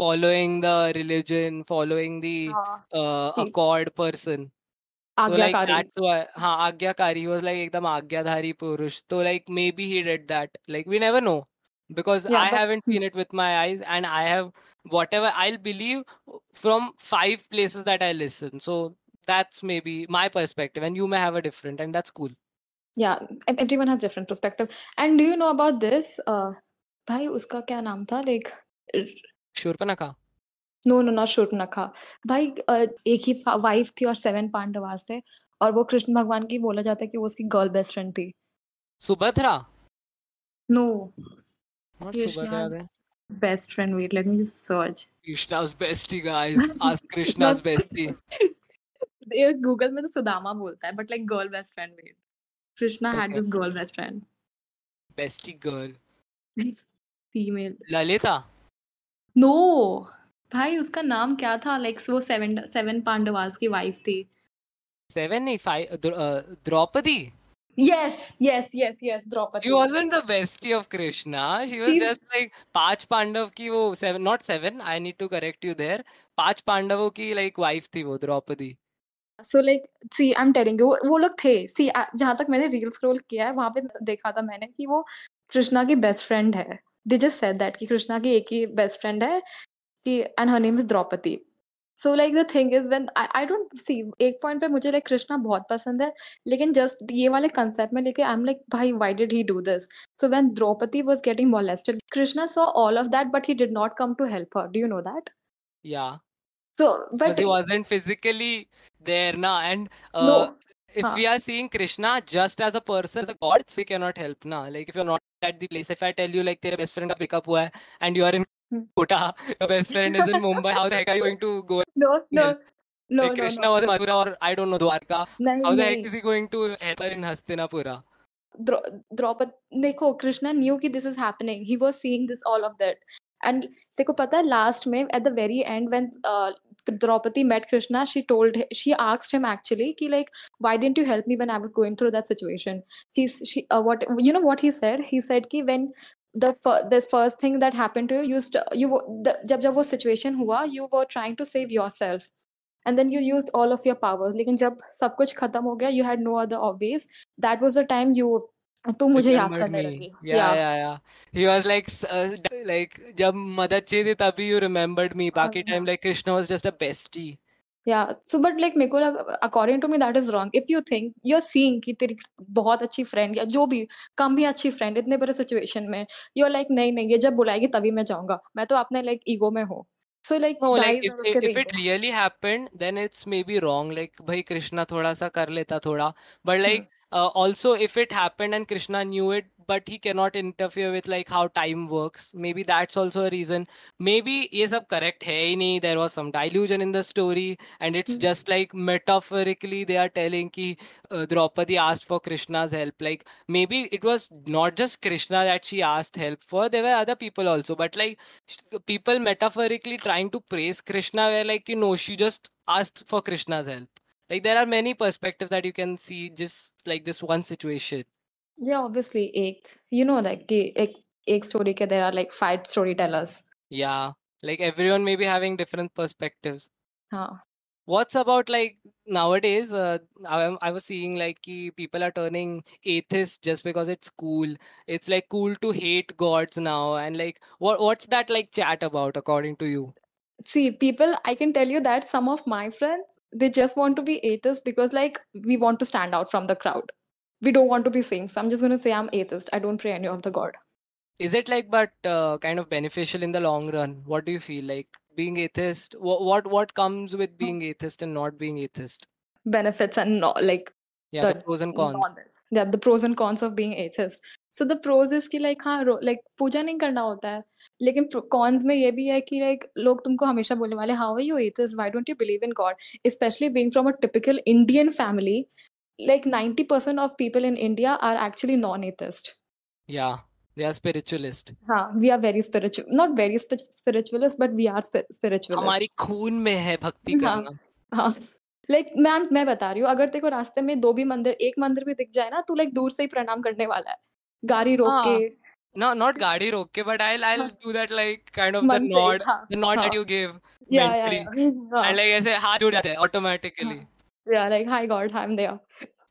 following the religion following the uh, accord person
so like that's
why हाँ आज्ञाकारी he was like एकदम आज्ञाधारी पुरुष So like maybe he did that like we never know because yeah, I but... haven't seen it with my eyes and I have whatever I'll believe from five places that I listen so that's maybe my perspective and you may have a different and that's cool
या everyone has different perspective and do you know about this भाई उसका क्या नाम था like Shurpanakha no no not Shurpanakha भाई uh, एक ही wife थी और सेवन पांडवास थे और वो कृष्ण भगवान की बोला जाता है कि वो उसकी गर्ल बेस्ट फ्रेंड थी Subhadra no best friend wait let me just search
krishna's bestie guys ask krishna's [LAUGHS] bestie
Google [LAUGHS] में तो सुदामा बोलता है but like girl best friend wait Krishna okay. had this girl best friend.
Bestie girl.
[LAUGHS] Female. Lalita. No. भाई उसका नाम क्या था like like, वो सेवन सेवन पांडवास की वाइफ थी सेवन
नहीं five Draupadi
yes yes yes yes Draupadi she wasn't
the bestie of Krishna she was just like पांच पांडव की वो seven not seven I need to correct you there पांच पांडवों की लाइक like, वाइफ थी वो Draupadi
so like see I am telling you वो लोग थे सी जहाँ तक मैंने रील स्क्रोल किया है वहाँ पे देखा था मैंने कि वो कृष्णा की बेस्ट फ्रेंड है दे जस्ट सेड दैट कि कृष्णा की एक ही बेस्ट फ्रेंड है कि and her name is Draupadi so like the thing is when I don't see एक पॉइंट पे मुझे लाइक कृष्णा बहुत पसंद है लेकिन जस्ट ये वाले कंसेप्ट में लेके आई एम लाइक भाई why did he do this so when Draupadi was getting molested Krishna saw all of that but he did not come to help her do you know that या So, but but he
wasn't physically there, na. And uh, no. if huh. we are seeing Krishna just as a person, as a god, so we cannot help, na. Like if you're not at the place, if I tell you like your best friend ka breakup hua hai, and you are in Kota, your best friend is in Mumbai, how the heck are you going to go? No, no.
No, like no, Krishna no. was in
Mathura or I don't know Dwarka. Nahin, How the heck is he going to help her in Hastinapura?
द्रौपद dekho, Krishna knew कि this is happening. He was seeing this all of that. And, seko pata, last last at the very end, when uh, Draupadi met Krishna, she told she asked him actually, "Ki like, why didn't you help me when I was going through that situation? He's she uh, what you know what he said? He said "Ki when the the first thing that happened to you, you st- you the, Jab jab wo situation hua, you were trying to save yourself. And then you used all of your powers. Like, when सब कुछ खत्म हो गया, you had no other obvious. That was the time you तू तो मुझे याद करने लगी या या
या ही वाज लाइक लाइक जब मदद चाहिए थी तभी यू रिमेंबर्ड मी बाकी time like Krishna was just a bestie
या सो बट लाइक मेरे को according to me that is wrong if you think you are seeing कि तेरी बहुत अच्छी फ्रेंड या जो भी कम भी अच्छी फ्रेंड इतने बड़े सिचुएशन में यू आर लाइक नहीं नहीं ये जब बुलाएगी तभी मैं जाऊंगा मैं तो अपने लाइक ईगो में हूँ so like no, like if, if, if it
really happened then it's maybe भाई कृष्णा थोड़ा सा कर लेता थोड़ा but like hmm. uh, also if it happened and krishna knew it but he cannot interfere with like how time works maybe that's also a reason maybe ye sab correct Hey, nahi there was some delusion in the story and it's mm-hmm. just like metaphorically they are telling ki uh, draupadi asked for krishna's help like maybe it was not just krishna that she asked help for there were other people also but like people metaphorically trying to praise krishna were like you know she just asked for krishna's help like there are many perspectives that you can see just like this one situation
yeah obviously ek you know like ek, ek story ke there are like five storytellers
yeah like everyone may be having different perspectives huh. what's about like nowadays uh, I, I was seeing like people are turning atheist just because it's cool it's like cool to hate gods now and like what what's that like chat about according to you
see people i can tell you that some of my friends they just want to be atheist because like we want to stand out from the crowd we don't want to be same so i'm just going to say i'm atheist i don't pray any of the god
is it like but uh, kind of beneficial in the long run what do you feel like being atheist what what, what comes with hmm. being atheist and not being atheist
benefits and not like yeah the, the pros and cons yeah the pros and cons of being atheist so the pros is की like हाँ like पूजा नहीं करना होता है लेकिन cons में ये भी है कि लाइक लोग तुमको हमेशा बोलने वाले how you it is why don't you believe in God specially being from a typical Indian family like like percent of people in India are actually non atheist
या they are spiritualist.
ha हाँ, we are very spiritual, not very sp- spiritualist, but we are sp- spiritualist. hamari
khoon mein hai bhakti karna
ha like like, मैं मैं बता रही हूँ अगर तेरे को रास्ते में दो भी मंदिर एक मंदिर भी दिख जाए ना तो लाइक like, दूर से ही प्रणाम करने वाला है गाड़ी रोक के
no not gaadi roke okay, but i'll i'll do that like kind of Man the nod haan, the nod that you give
yeah, mentally yeah, yeah. and like aise haath
jud jate automatically
yeah like hi god i'm there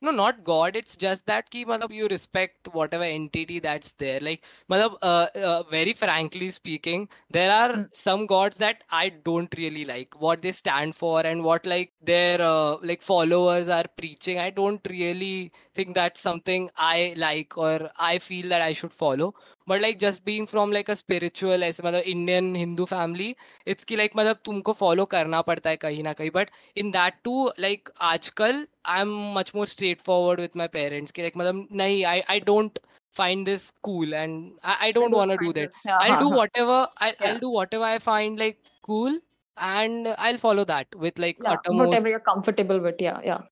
no not god it's just that ki matlab, you respect whatever entity that's there like matlab, uh, uh very frankly speaking there are hmm. some gods that i don't really like what they stand for and what like their uh, like followers are preaching i don't really think that's something i like or i feel that i should follow but like just being from like a spiritual ऐसे मतलब Indian Hindu family it's की like मतलब तुमको follow करना पड़ता है कहीं ना कहीं but in that too like आजकल I am much more straightforward with my parents की लाइक मतलब नहीं I I don't find this cool and i, I don't want to do that uh-huh. i'll do whatever I, yeah. i'll do whatever i find like cool and i'll follow that with like yeah, uttermost... whatever
you're comfortable with yeah yeah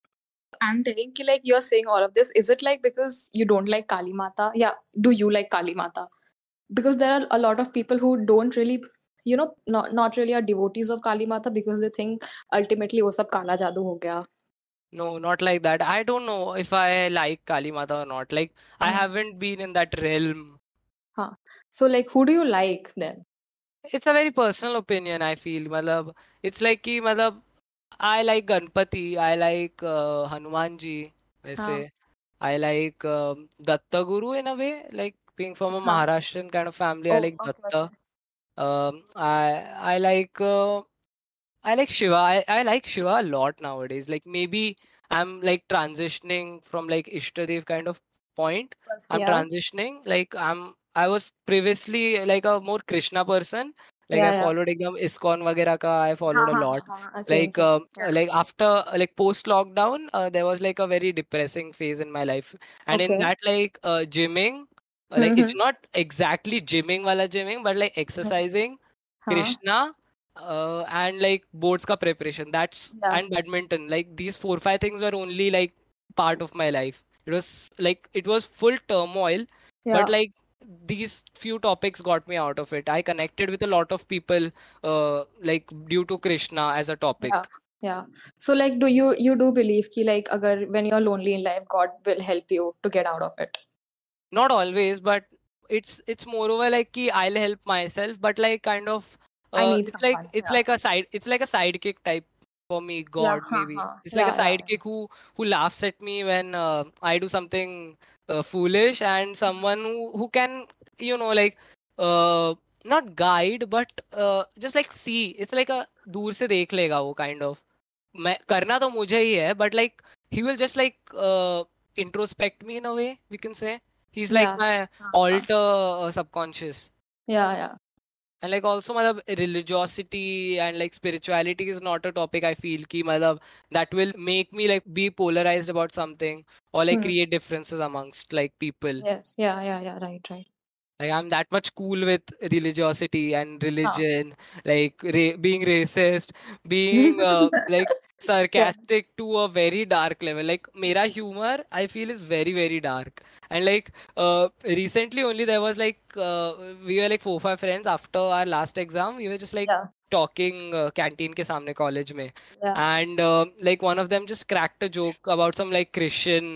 I'm telling you, like you're saying all of this. Is it like because you don't like Kali Mata? Yeah. Do you like Kali Mata? Because there are a lot of people who don't really you know not, not really are devotees of Kali Mata because they think ultimately wo sab kala jadoo ho gaya.
No, not like that. I don't know if I like Kali Mata or not. Like mm-hmm. I haven't been in that realm.
Huh. So like who do you like then?
It's a very personal opinion I feel. Malab, it's like ki, malab, I like Ganpati. I like uh, Hanumanji. Haan. Say. I like Datta um, Guru in a way. Like being from a Haan. Maharashtrian kind of family, I oh, like Datta. Um, I I like uh, I like Shiva. I, I like Shiva a lot nowadays. Like maybe I'm like transitioning from like Ishtadev kind of point. i I'm transitioning. Like I'm I was previously like a more Krishna person, like yeah, i followed ekdam yeah. iskon wagera ka i followed a lot like same, um, like after like post lockdown uh, there was like a very depressing phase in my life and okay. in that like uh, gymming uh, like mm-hmm. it's not exactly gymming wala gymming but like mm-hmm. exercising krishna uh, and like boards ka preparation that's yeah. and badminton like these four five things were only like part of my life it was like it was full turmoil
yeah. but like
these few topics got me out of it. I connected with a lot of people, uh, like due to Krishna as a topic. Yeah.
yeah. So, like, do you you do believe that like, agar when you're lonely in life, God will help you to get out of it?
Not always, but it's it's moreover like ki I'll help myself, but like kind of uh, I need it's someone, like it's yeah. like a side it's like a sidekick type for me god yeah, maybe uh-huh. it's yeah, like a sidekick who who laughs at me when uh, i do something uh, foolish and someone who, who can you know like uh, not guide but uh, just like see it's like a दूर se देख lega wo kind of मैं करना तो मुझे ही but like he will just like uh, introspect me in a way we can say he's like yeah. my alter uh, subconscious yeah yeah and like also matlab, religiosity and like spirituality is not a topic i feel ki matlab, that will make me like be polarized about something or like hmm. create differences amongst like people
yes yeah yeah yeah right right
like i'm that much cool with religiosity and religion huh. like ra- being racist being uh, [LAUGHS] like sarcastic yeah. to a very dark level like mera humor i feel is very very dark and like uh, recently only there was like uh, we were like four five friends after our last exam we were just like yeah. talking uh, canteen ke samne college mein yeah. and uh, like one of them just cracked a joke about some like christian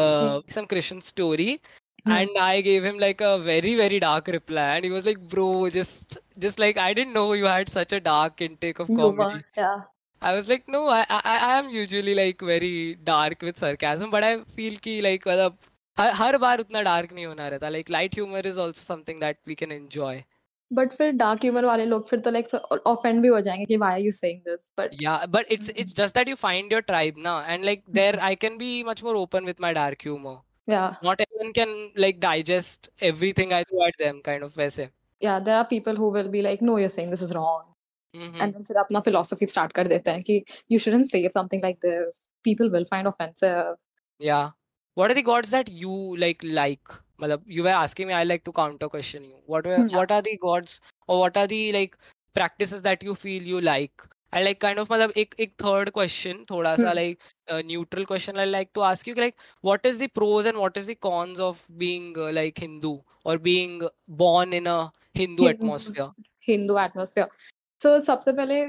uh, [LAUGHS] some christian story Hmm. And I gave him like a very, very dark reply. And he was like, bro, just just like I didn't know you had such a dark intake of comedy. Yuma, yeah. I was like, no, I, I I am usually like very dark with sarcasm, but I feel ki like whether har bar utna dark nahi hona rehta like light humor is also something that we can enjoy
but fir dark humor wale log fir to like so offend bhi ho jayenge ki why are you saying this but yeah
but it's hmm. it's just that you find your tribe na and like hmm. there i can be much more open with my dark humor yeah not everyone can like digest everything i throw at them kind of वैसे
yeah there are people who will be like no you're saying this is wrong mm-hmm. and then philosophy start कर देते हैं कि you shouldn't say something like this people will find offensive
yeah what are the gods that you like like मतलब you were asking me i like to counter question you what were, hmm, yeah. what are the gods or what are the like practices that you feel you like I like kind of मतलब एक एक third question थोड़ा सा like neutral question I like to ask you like what is the pros and what is the cons of being like Hindu और being born in a Hindu atmosphere
Hindu atmosphere so सबसे पहले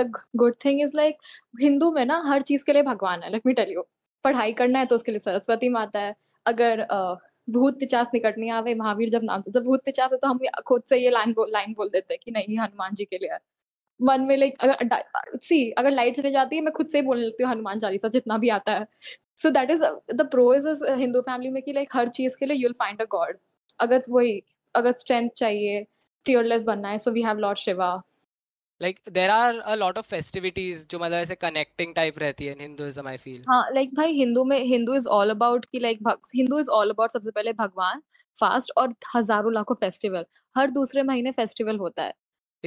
the good thing is like Hindu में ना हर चीज के लिए भगवान है लेट मी टेल यू पढ़ाई करना है तो उसके लिए सरस्वती माता है अगर भूत पिचास निकट नहीं आवे महावीर जब नाम जब भूत पिचास है तो हम खुद से ये लाइन बोल लाइन बोल देते हैं कि नहीं हनुमान जी के लिए मन में लाइक अगर सी अगर लाइट चले जाती है मैं खुद से ही बोलने लगती हूँ हनुमान चालीसा जितना भी आता है so that is the pro is Hindu family में कि लाइक हर चीज़ के लिए यूल फाइंड अ गॉड अगर वही अगर स्ट्रेंथ चाहिए फियरलेस बनना है so we have lord Shiva like there are
a lot of festivities जो मतलब ऐसे कनेक्टिंग टाइप रहती है हिंदुइज्म आई फील
हाँ लाइक भाई हिंदू में हिंदू इज ऑल अबाउट कि like Hindu is all about सबसे पहले भगवान फास्ट और हजारों लाखों फेस्टिवल हर दूसरे महीने फेस्टिवल होता है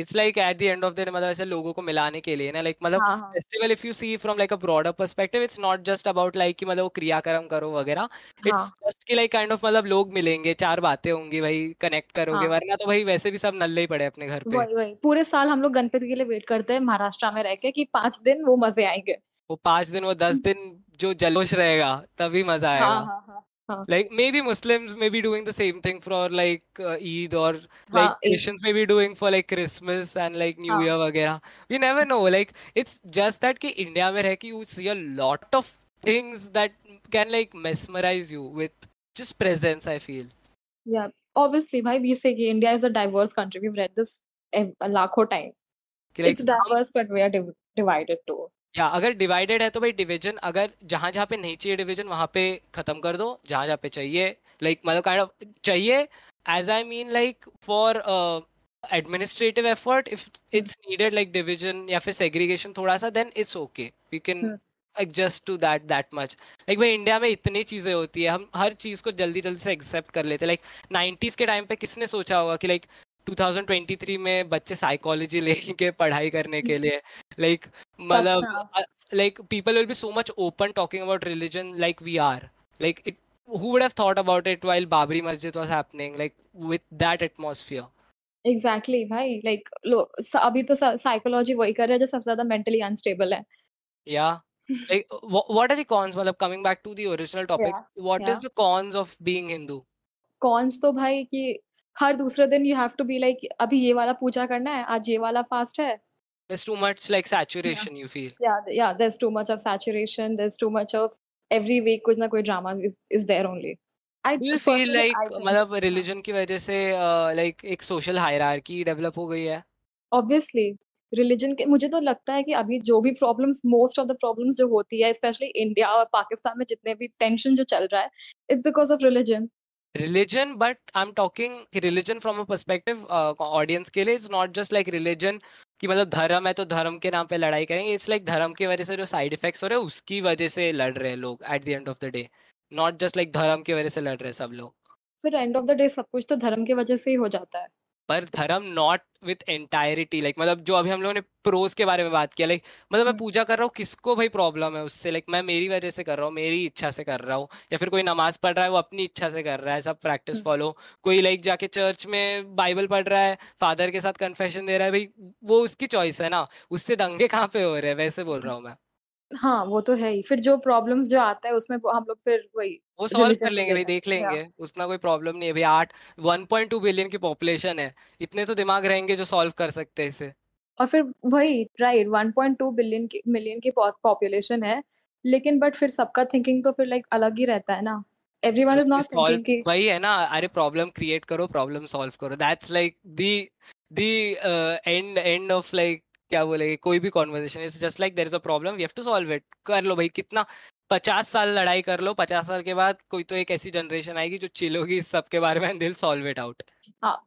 it's like at the end of the day मतलब ऐसे लोगों को मिलाने के लिए ना लाइक मतलब festival if you see from like a broader perspective it's not just about like कि मतलब वो क्रियाक्रम करो वगैरह इट्स जस्ट हाँ। कि लाइक काइंड ऑफ मतलब लोग मिलेंगे चार बातें होंगी भाई कनेक्ट करोगे हाँ. वरना तो भाई वैसे भी सब नल्ले ही पड़े अपने घर पे वही
वही पूरे साल हम लोग गणपति के लिए वेट करते हैं महाराष्ट्र में रह के कि पांच दिन वो मजे आएंगे
वो पांच दिन वो दस [LAUGHS] दिन जो जलोश रहेगा तभी मजा आएगा हाँ, हाँ,
हाँ. Huh. Like
maybe Muslims may be doing the same thing for like uh, Eid or like Christians may be doing for like Christmas and like New huh. Year वगैरह. We never know. Like it's just that कि India we रह you see a lot of things that can like mesmerize you with just presence. I feel.
Yeah, obviously, भाई we say कि India is a diverse country. We've read this a लाखों time. Like, it's diverse, but we are divided too.
या अगर divided है तो भाई division अगर जहां जहां पे नहीं चाहिए डिवीजन वहां पे खत्म कर दो जहां जहां पे चाहिए लाइक मतलब काइंड ऑफ चाहिए as I mean like for administrative effort if it's needed like division या फिर सेग्रीगेशन थोड़ा सा then it's okay we can adjust to that that much like भाई इंडिया में इतनी चीज़ें होती है हम हर चीज़ को जल्दी जल्दी से एक्सेप्ट कर लेते हैं लाइक नाइन्टीज़ के टाइम पे किसने सोचा होगा कि लाइक 2023 में बच्चे साइकोलॉजी लेंगे पढ़ाई करने के लिए लाइक मतलब like people will be so much open talking about religion like we are like it who would have thought about it while Babri Masjid was happening, like with that atmosphere?
Exactly, भाई. Like लो अभी तो psychology वही कर रहा है जो सबसे ज्यादा mentally unstable है.
Yeah. like what are the cons? मतलब coming back to the original topic, yeah. what yeah. is the cons of being Hindu?
Cons तो भाई कि हर दूसरे दिन you have to be like अभी ये वाला पूजा करना है आज ये वाला फास्ट है
there's too much like saturation yeah. you feel
yeah yeah there's too much of saturation there's too much of every week kuch na koi drama is, is there only
I you feel like matlab religion की वजह से like ek social hierarchy develop ho gayi hai
obviously religion के मुझे तो लगता है कि अभी जो भी problems most of the problems जो होती है स्पेशली इंडिया और पाकिस्तान में जितने भी टेंशन जो चल रहा है it's because of religion
religion but I am talking religion from a perspective audience के लिए it's not just like religion कि मतलब धर्म है तो धर्म के नाम पे लड़ाई करेंगे इट्स लाइक धर्म की वजह से जो साइड इफेक्ट्स हो रहे हैं उसकी वजह से लड़ रहे हैं लोग at the end of the day not just like धर्म की वजह से लड़ रहे हैं सब लोग
फिर एंड ऑफ द डे सब कुछ तो धर्म की वजह से ही हो जाता है
पर धर्म नॉट विथ एंटायरिटी लाइक मतलब जो अभी हम लोगों ने प्रोज के बारे में बात किया लाइक like, मतलब मैं हम्म। पूजा कर रहा हूँ किसको भाई प्रॉब्लम है उससे लाइक like, मैं मेरी वजह से कर रहा हूँ मेरी इच्छा से कर रहा हूँ या फिर कोई नमाज पढ़ रहा है वो अपनी इच्छा से कर रहा है सब प्रैक्टिस हम्म। फॉलो कोई लाइक like, जाके चर्च में बाइबल पढ़ रहा है फादर के साथ कन्फेशन दे रहा है भाई वो उसकी चॉइस है ना उससे दंगे कहाँ पे हो रहे हैं वैसे बोल हम्म। रहा हूँ मैं
हाँ वो तो है ही फिर जो प्रॉब्लम्स जो आता है उसमें हम लोग फिर वही वो सॉल्व कर लेंगे भाई देख लेंगे हाँ।
उतना कोई प्रॉब्लम नहीं है भाई आठ वन पॉइंट टू बिलियन की पॉपुलेशन है इतने तो दिमाग रहेंगे जो सॉल्व कर सकते हैं इसे
और फिर वही right one point two billion की मिलियन की पॉपुलेशन है लेकिन बट फिर सबका थिंकिंग तो फिर लाइक अलग ही रहता है ना एवरीवन इज नॉट थिंकिंग कि
वही है ना अरे प्रॉब्लम क्रिएट करो प्रॉब्लम सॉल्व करो that's like the the end end of like क्या बोलेंगे कोई भी conversation is just like there is a problem we have to solve it कर लो भाई कितना पचास साल लड़ाई कर लो पचास साल के बाद कोई तो एक ऐसी जनरेशन आएगी जो चिलोगी इस सबके बारे में दिल सॉल्व इट आउट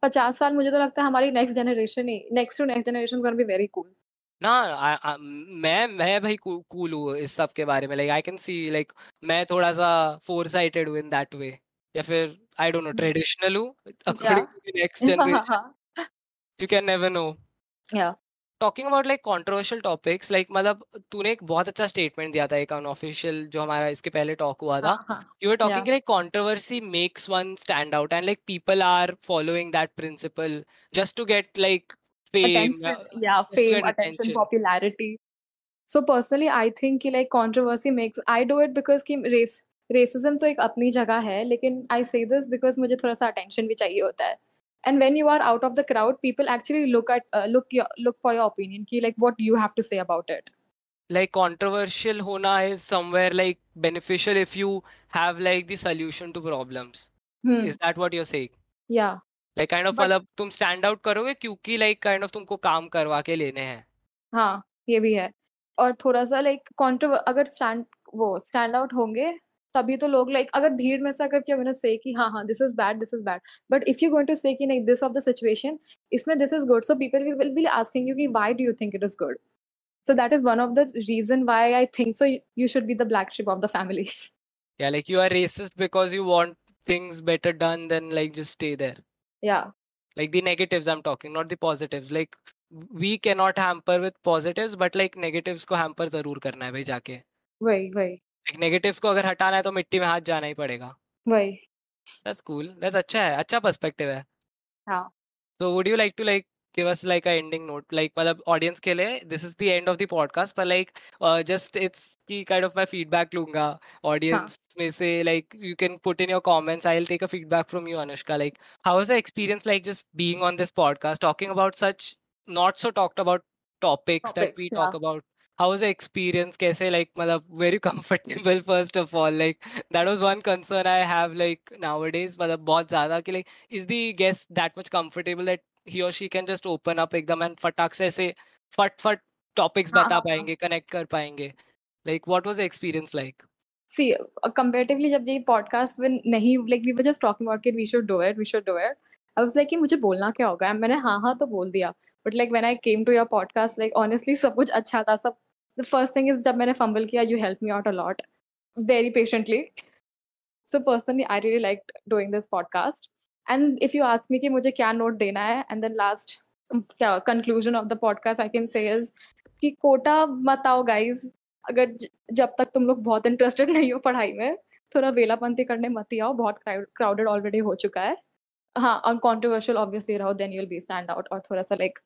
पचास साल मुझे तो लगता है हमारी नेक्स्ट जनरेशन ही next to next generation gonna be very cool
ना मैं मैं भाई कूल हूँ इस सब के बारे में like I can see like मैं थोड़ा सा फोर साइटेड हूँ इन दैट वे या फिर आई डोंट नो ट्रेडिशनल हूँ according to
next generation
you can never know या talking about like controversial topics like मतलब तूने एक बहुत अच्छा स्टेटमेंट दिया था एक अनऑफिशियल जो हमारा इसके पहले टॉक हुआ था you are talking like controversy makes one stand out and like people are following that principle just to get like fame uh,
yeah fame attention popularity so personally i think ki like controversy makes i do तो एक अपनी जगह है लेकिन आई से this because मुझे थोड़ा सा अटेंशन भी चाहिए होता है and when you are out of the crowd people actually look at uh, look your look for your opinion ki, like what you have to say about it
like controversial hona is somewhere like beneficial if you have like the solution to problems hmm. is that what you're saying yeah like kind of मतलब तुम stand out करोगे क्योंकि like kind of तुमको काम करवा के लेने हैं
हाँ ये भी है और थोड़ा सा like contro अगर stand वो stand out होंगे तभी तो लोग लाइक अगर भीड़ में से अगर क्या मैंने से कि हाँ हाँ this is bad this is bad but if you going to say कि नहीं दिस ऑफ द सिचुएशन इसमें this is good so people will be asking you कि why do you think it is good so that is one of the reason why i think so you should be the black sheep of the family
yeah like you are racist because you want things better done than like just stay there yeah like the negatives i'm talking not the positives like we cannot hamper with positives but like negatives ko hamper zarur karna hai bhai jaake वही वही negatives को अगर हटाना है तो मिट्टी में हाथ जाना ही पड़ेगा वही दैट्स कूल दैट्स अच्छा है अच्छा पर्सपेक्टिव है हां तो would you like to like give us like a ending note like मतलब audience के लिए this is the end of the podcast पर like uh, just it's की kind of मैं feedback लूँगा audience हाँ. में से like you can put in your comments I'll take a feedback from you Anushka like how was the experience like just being on this podcast talking about such not so talked about topics, topics that we yeah. talk about how was the experience kaise like matlab very comfortable first of all like that was one concern i have like nowadays matlab bahut zyada ki like is the guest that much comfortable that he or she can just open up ekdam and fatak se aise fat fat topics bata payenge connect kar payenge like what was the experience like
see uh, comparatively जब ये podcast में नहीं like we were just talking about it we should do it we should do it I was like कि मुझे बोलना क्या होगा मैंने हाँ हाँ तो बोल दिया But like when I came to your podcast, like honestly सब कुछ अच्छा था सब द फर्स्ट थिंग इज जब मैंने फंबल किया you help me out a lot very patiently so personally I really like doing this podcast and if you ask me कि मुझे क्या नोट देना है एंड देन लास्ट क्या conclusion of the podcast I can say is कि कोटा मत आओ गाइज अगर जब तक तुम लोग बहुत इंटरेस्टेड नहीं हो पढ़ाई में थोड़ा वेलापंथी करने मत ही आओ बहुत क्राउडेड ऑलरेडी हो चुका है हाँ और कॉन्ट्रोवर्शियल ऑब्वियसली रहो then you'll be stand out और थोड़ा सा लाइक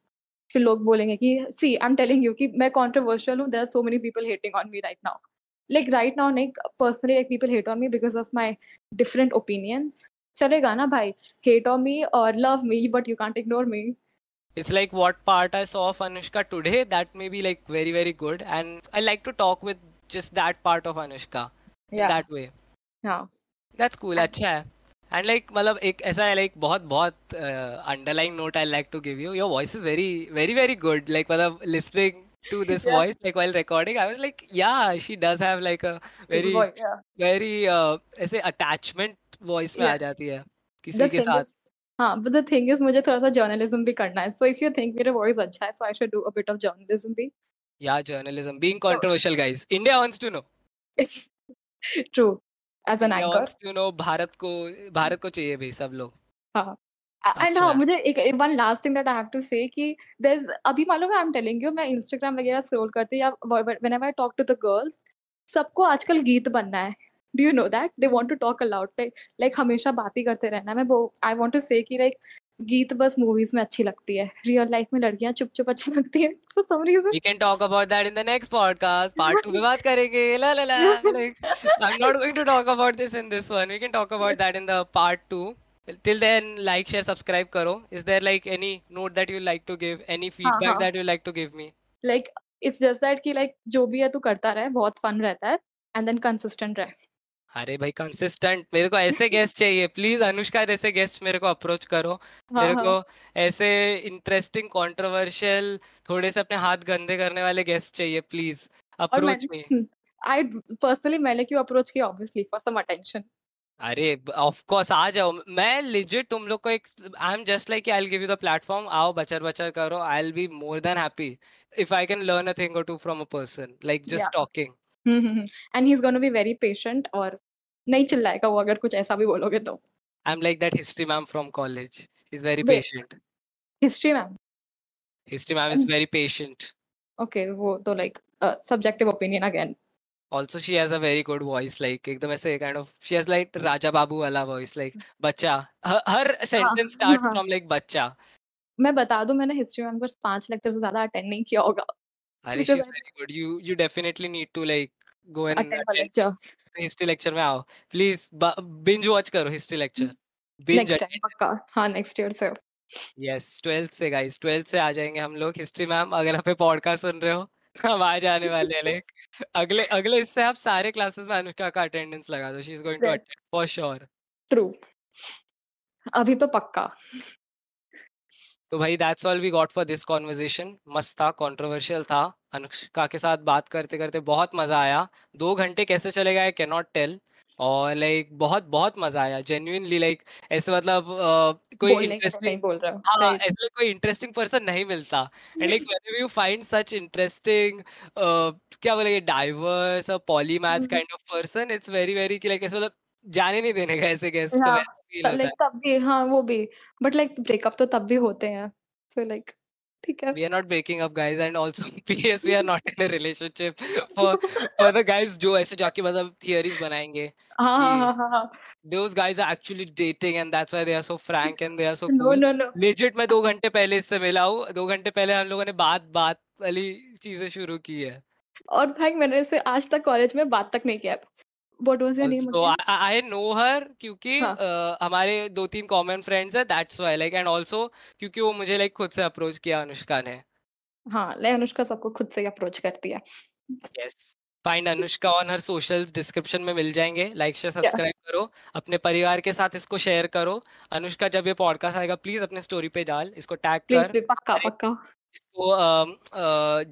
फिर लोग बोलेंगे कि see I am telling you कि मैं कॉन्ट्रोवर्शियल हूँ there are so many people hating on me right now like right now like personally like people hate on me because of my different opinions चलेगा ना भाई hate on me और love me but you can't ignore me
It's like what part I saw of Anushka today that may be like very, very good. And I like to talk with just that part of Anushka yeah. that way. Yeah. That's cool. Acha hai. And like मतलब एक ऐसा है like बहुत बहुत underline note I like to give you your voice is very very very good like मतलब listening to this yeah. voice like while recording i was like yeah she does have like a very voice, yeah. very uh, ऐसे attachment voice में yeah. आ जाती है किसी the के साथ
हाँ बट द थिंग इज मुझे थोड़ा सा जर्नलिज्म भी करना है सो इफ यू थिंक मेरा वॉइस अच्छा है so I should do a bit of journalism भी
या journalism being controversial guys India wants to know
true as an anchor
you know Bharat को भारत को चाहिए भाई सब लोग
हां एंड अच्छा। हाँ मुझे एक one last thing that I have to say कि देयर इज अभी मालूम है आई एम टेलिंग यू मैं इंस्टाग्राम वगैरह स्क्रॉल करती या whenever I talk to the girls सबको आजकल गीत बनना है do you know that they want to talk aloud like हमेशा बात ही करते रहना मैं वो आई वांट टू से कि लाइक गीत बस मूवीज में अच्छी लगती है रियल लाइफ में लड़कियां चुप चुप अच्छी लगती है for some reason we can talk
about that in the next podcast part 2 में बात करेंगे ला ला ला like I am not going to talk about this in this one we can talk about that in the part 2 till then like share subscribe करो is there like any note that you like to give any feedback that you like to give me
like it's just that that कि like जो भी है तू करता रहे बहुत fun रहता है एंड देन कंसिस्टेंट रहे
अरे भाई कंसिस्टेंट मेरे को ऐसे गेस्ट [LAUGHS] चाहिए प्लीज अनुष्का जैसे गेस्ट मेरे को अप्रोच करो हाँ, मेरे हाँ. को ऐसे इंटरेस्टिंग कंट्रोवर्शियल थोड़े से अपने हाथ गंदे करने वाले गेस्ट चाहिए please approach me
I personally मैंने क्यों अप्रोच किया ऑब्वियसली फॉर सम अटेंशन
अरे ऑफ कोर्स आ जाओ मैं लिजिट तुम लोग को एक I am just like I will give you the platform आओ बचर बचर करो I will be more than happy if I can learn a thing or two from a person like just talking
and he is gonna be very patient और नहीं चिल्लाएगा वो अगर कुछ ऐसा भी बोलोगे तो
I am like that history ma'am from college is very patient history ma'am history ma'am is very patient
okay वो तो like subjective opinion again
also she has a very good voice like एकदम ऐसे kind of she has like Raja Babu वाला voice like बच्चा
हर sentence start from
like बच्चा
मैं बता दूं मैंने हिस्ट्री मैम को पांच लेक्चर से ज्यादा अटेंड नहीं किया होगा
अरे she is very good you you definitely need to like go and attend attend. तो हिस्ट्री लेक्चर में आओ प्लीज बिंज वॉच करो हिस्ट्री लेक्चर हाँ, से आ जाएंगे हम लोग हिस्ट्री मैम अगर आप वाले अगले आप सारे में
अभी तो पक्का
तो भाई that's all we got for this conversation मस्त था कॉन्ट्रोवर्शियल था अनुष्का के साथ बात करते करते बहुत मजा आया दो घंटे कैसे चले गए कैन नॉट टेल और लाइक बहुत बहुत मजा आया जेन्यूनली लाइक ऐसे मतलब कोई इंटरेस्टिंग तो बोल रहा हाँ ऐसे कोई इंटरेस्टिंग पर्सन नहीं मिलता and like when you find such interesting क्या बोले diverse polymath kind of person it's very very like ऐसे मतलब जाने नहीं देने का ऐसे गेस्ट फील होता लाइक
तब भी हाँ वो भी बट लाइक ब्रेकअप तो तब भी होते हैं सो लाइक
ठीक है we are not breaking up guys and also PS we are not in a relationship for for the guys जो ऐसे जाके मतलब थियरीज बनाएंगे
हाँ हाँ हाँ हाँ हाँ
those guys are actually dating and that's why they are so frank and they are so no [LAUGHS] cool no no legit मैं दो घंटे पहले इससे मिला हूँ दो घंटे पहले हम लोगों ने बात बात वाली चीजें शुरू की है
और भाई मैंने इसे आज तक कॉलेज में बात तक नहीं किया what was your name so
I know her क्योंकि हाँ। हमारे दो तीन common friends that's why like and also क्योंकि वो मुझे लाइक like, खुद से अप्रोच किया अनुष्का ने
हाँ अनुष्का सबको खुद से अप्रोच करती है yes
find Anushka on her description में मिल जाएंगे लाइक शेयर सब्सक्राइब करो अपने परिवार के साथ इसको शेयर करो अनुष्का जब ये पॉडकास्ट आएगा प्लीज अपने स्टोरी पे डाल इसको टैग कर
पक्का पक्का
इसको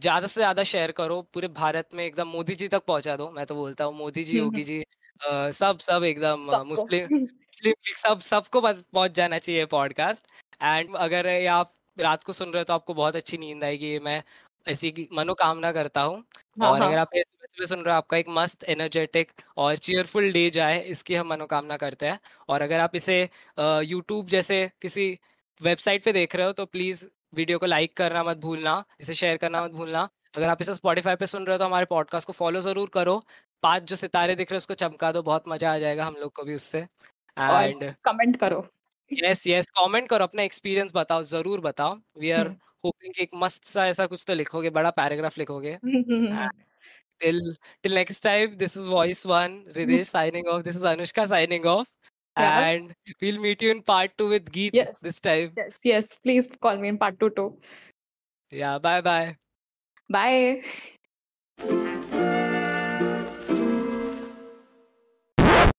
ज्यादा से ज्यादा शेयर करो पूरे भारत में एकदम मोदी जी तक पहुंचा दो मैं तो बोलता हूँ मोदी जी हम्म, योगी हम्म। जी आ, सब सब एकदम मुस्लिम [LAUGHS] मुस्लिम लीग सब सबको पहुंच जाना चाहिए पॉडकास्ट एंड अगर ये आप रात को सुन रहे हो तो आपको बहुत अच्छी नींद आएगी मैं ऐसी मनोकामना करता हूँ हाँ, और हाँ। अगर आप सुन रहे हो आपका एक मस्त एनर्जेटिक और चेयरफुल डे जाए इसकी हम मनोकामना करते हैं और अगर आप इसे यूट्यूब जैसे किसी वेबसाइट पे देख रहे हो तो प्लीज वीडियो को लाइक करना मत भूलना इसे शेयर करना मत भूलना अगर आप इसे स्पॉटीफाई पे सुन रहे हो तो हमारे पॉडकास्ट को फॉलो जरूर करो पांच जो सितारे दिख रहे हैं उसको चमका दो बहुत मजा आ जाएगा हम लोग को भी उससे एंड कमेंट करो यस यस कमेंट करो अपना एक्सपीरियंस बताओ जरूर बताओ वी आर होपिंग एक मस्त सा ऐसा कुछ तो लिखोगे बड़ा पैराग्राफ लिखोगे till till next time this is voice one Ridesh signing off this is Anushka signing off And we'll meet you in part two with Geet yes. this time. Yes,
yes. Please call me in part two too.
Yeah, bye bye.
[LAUGHS] Bye.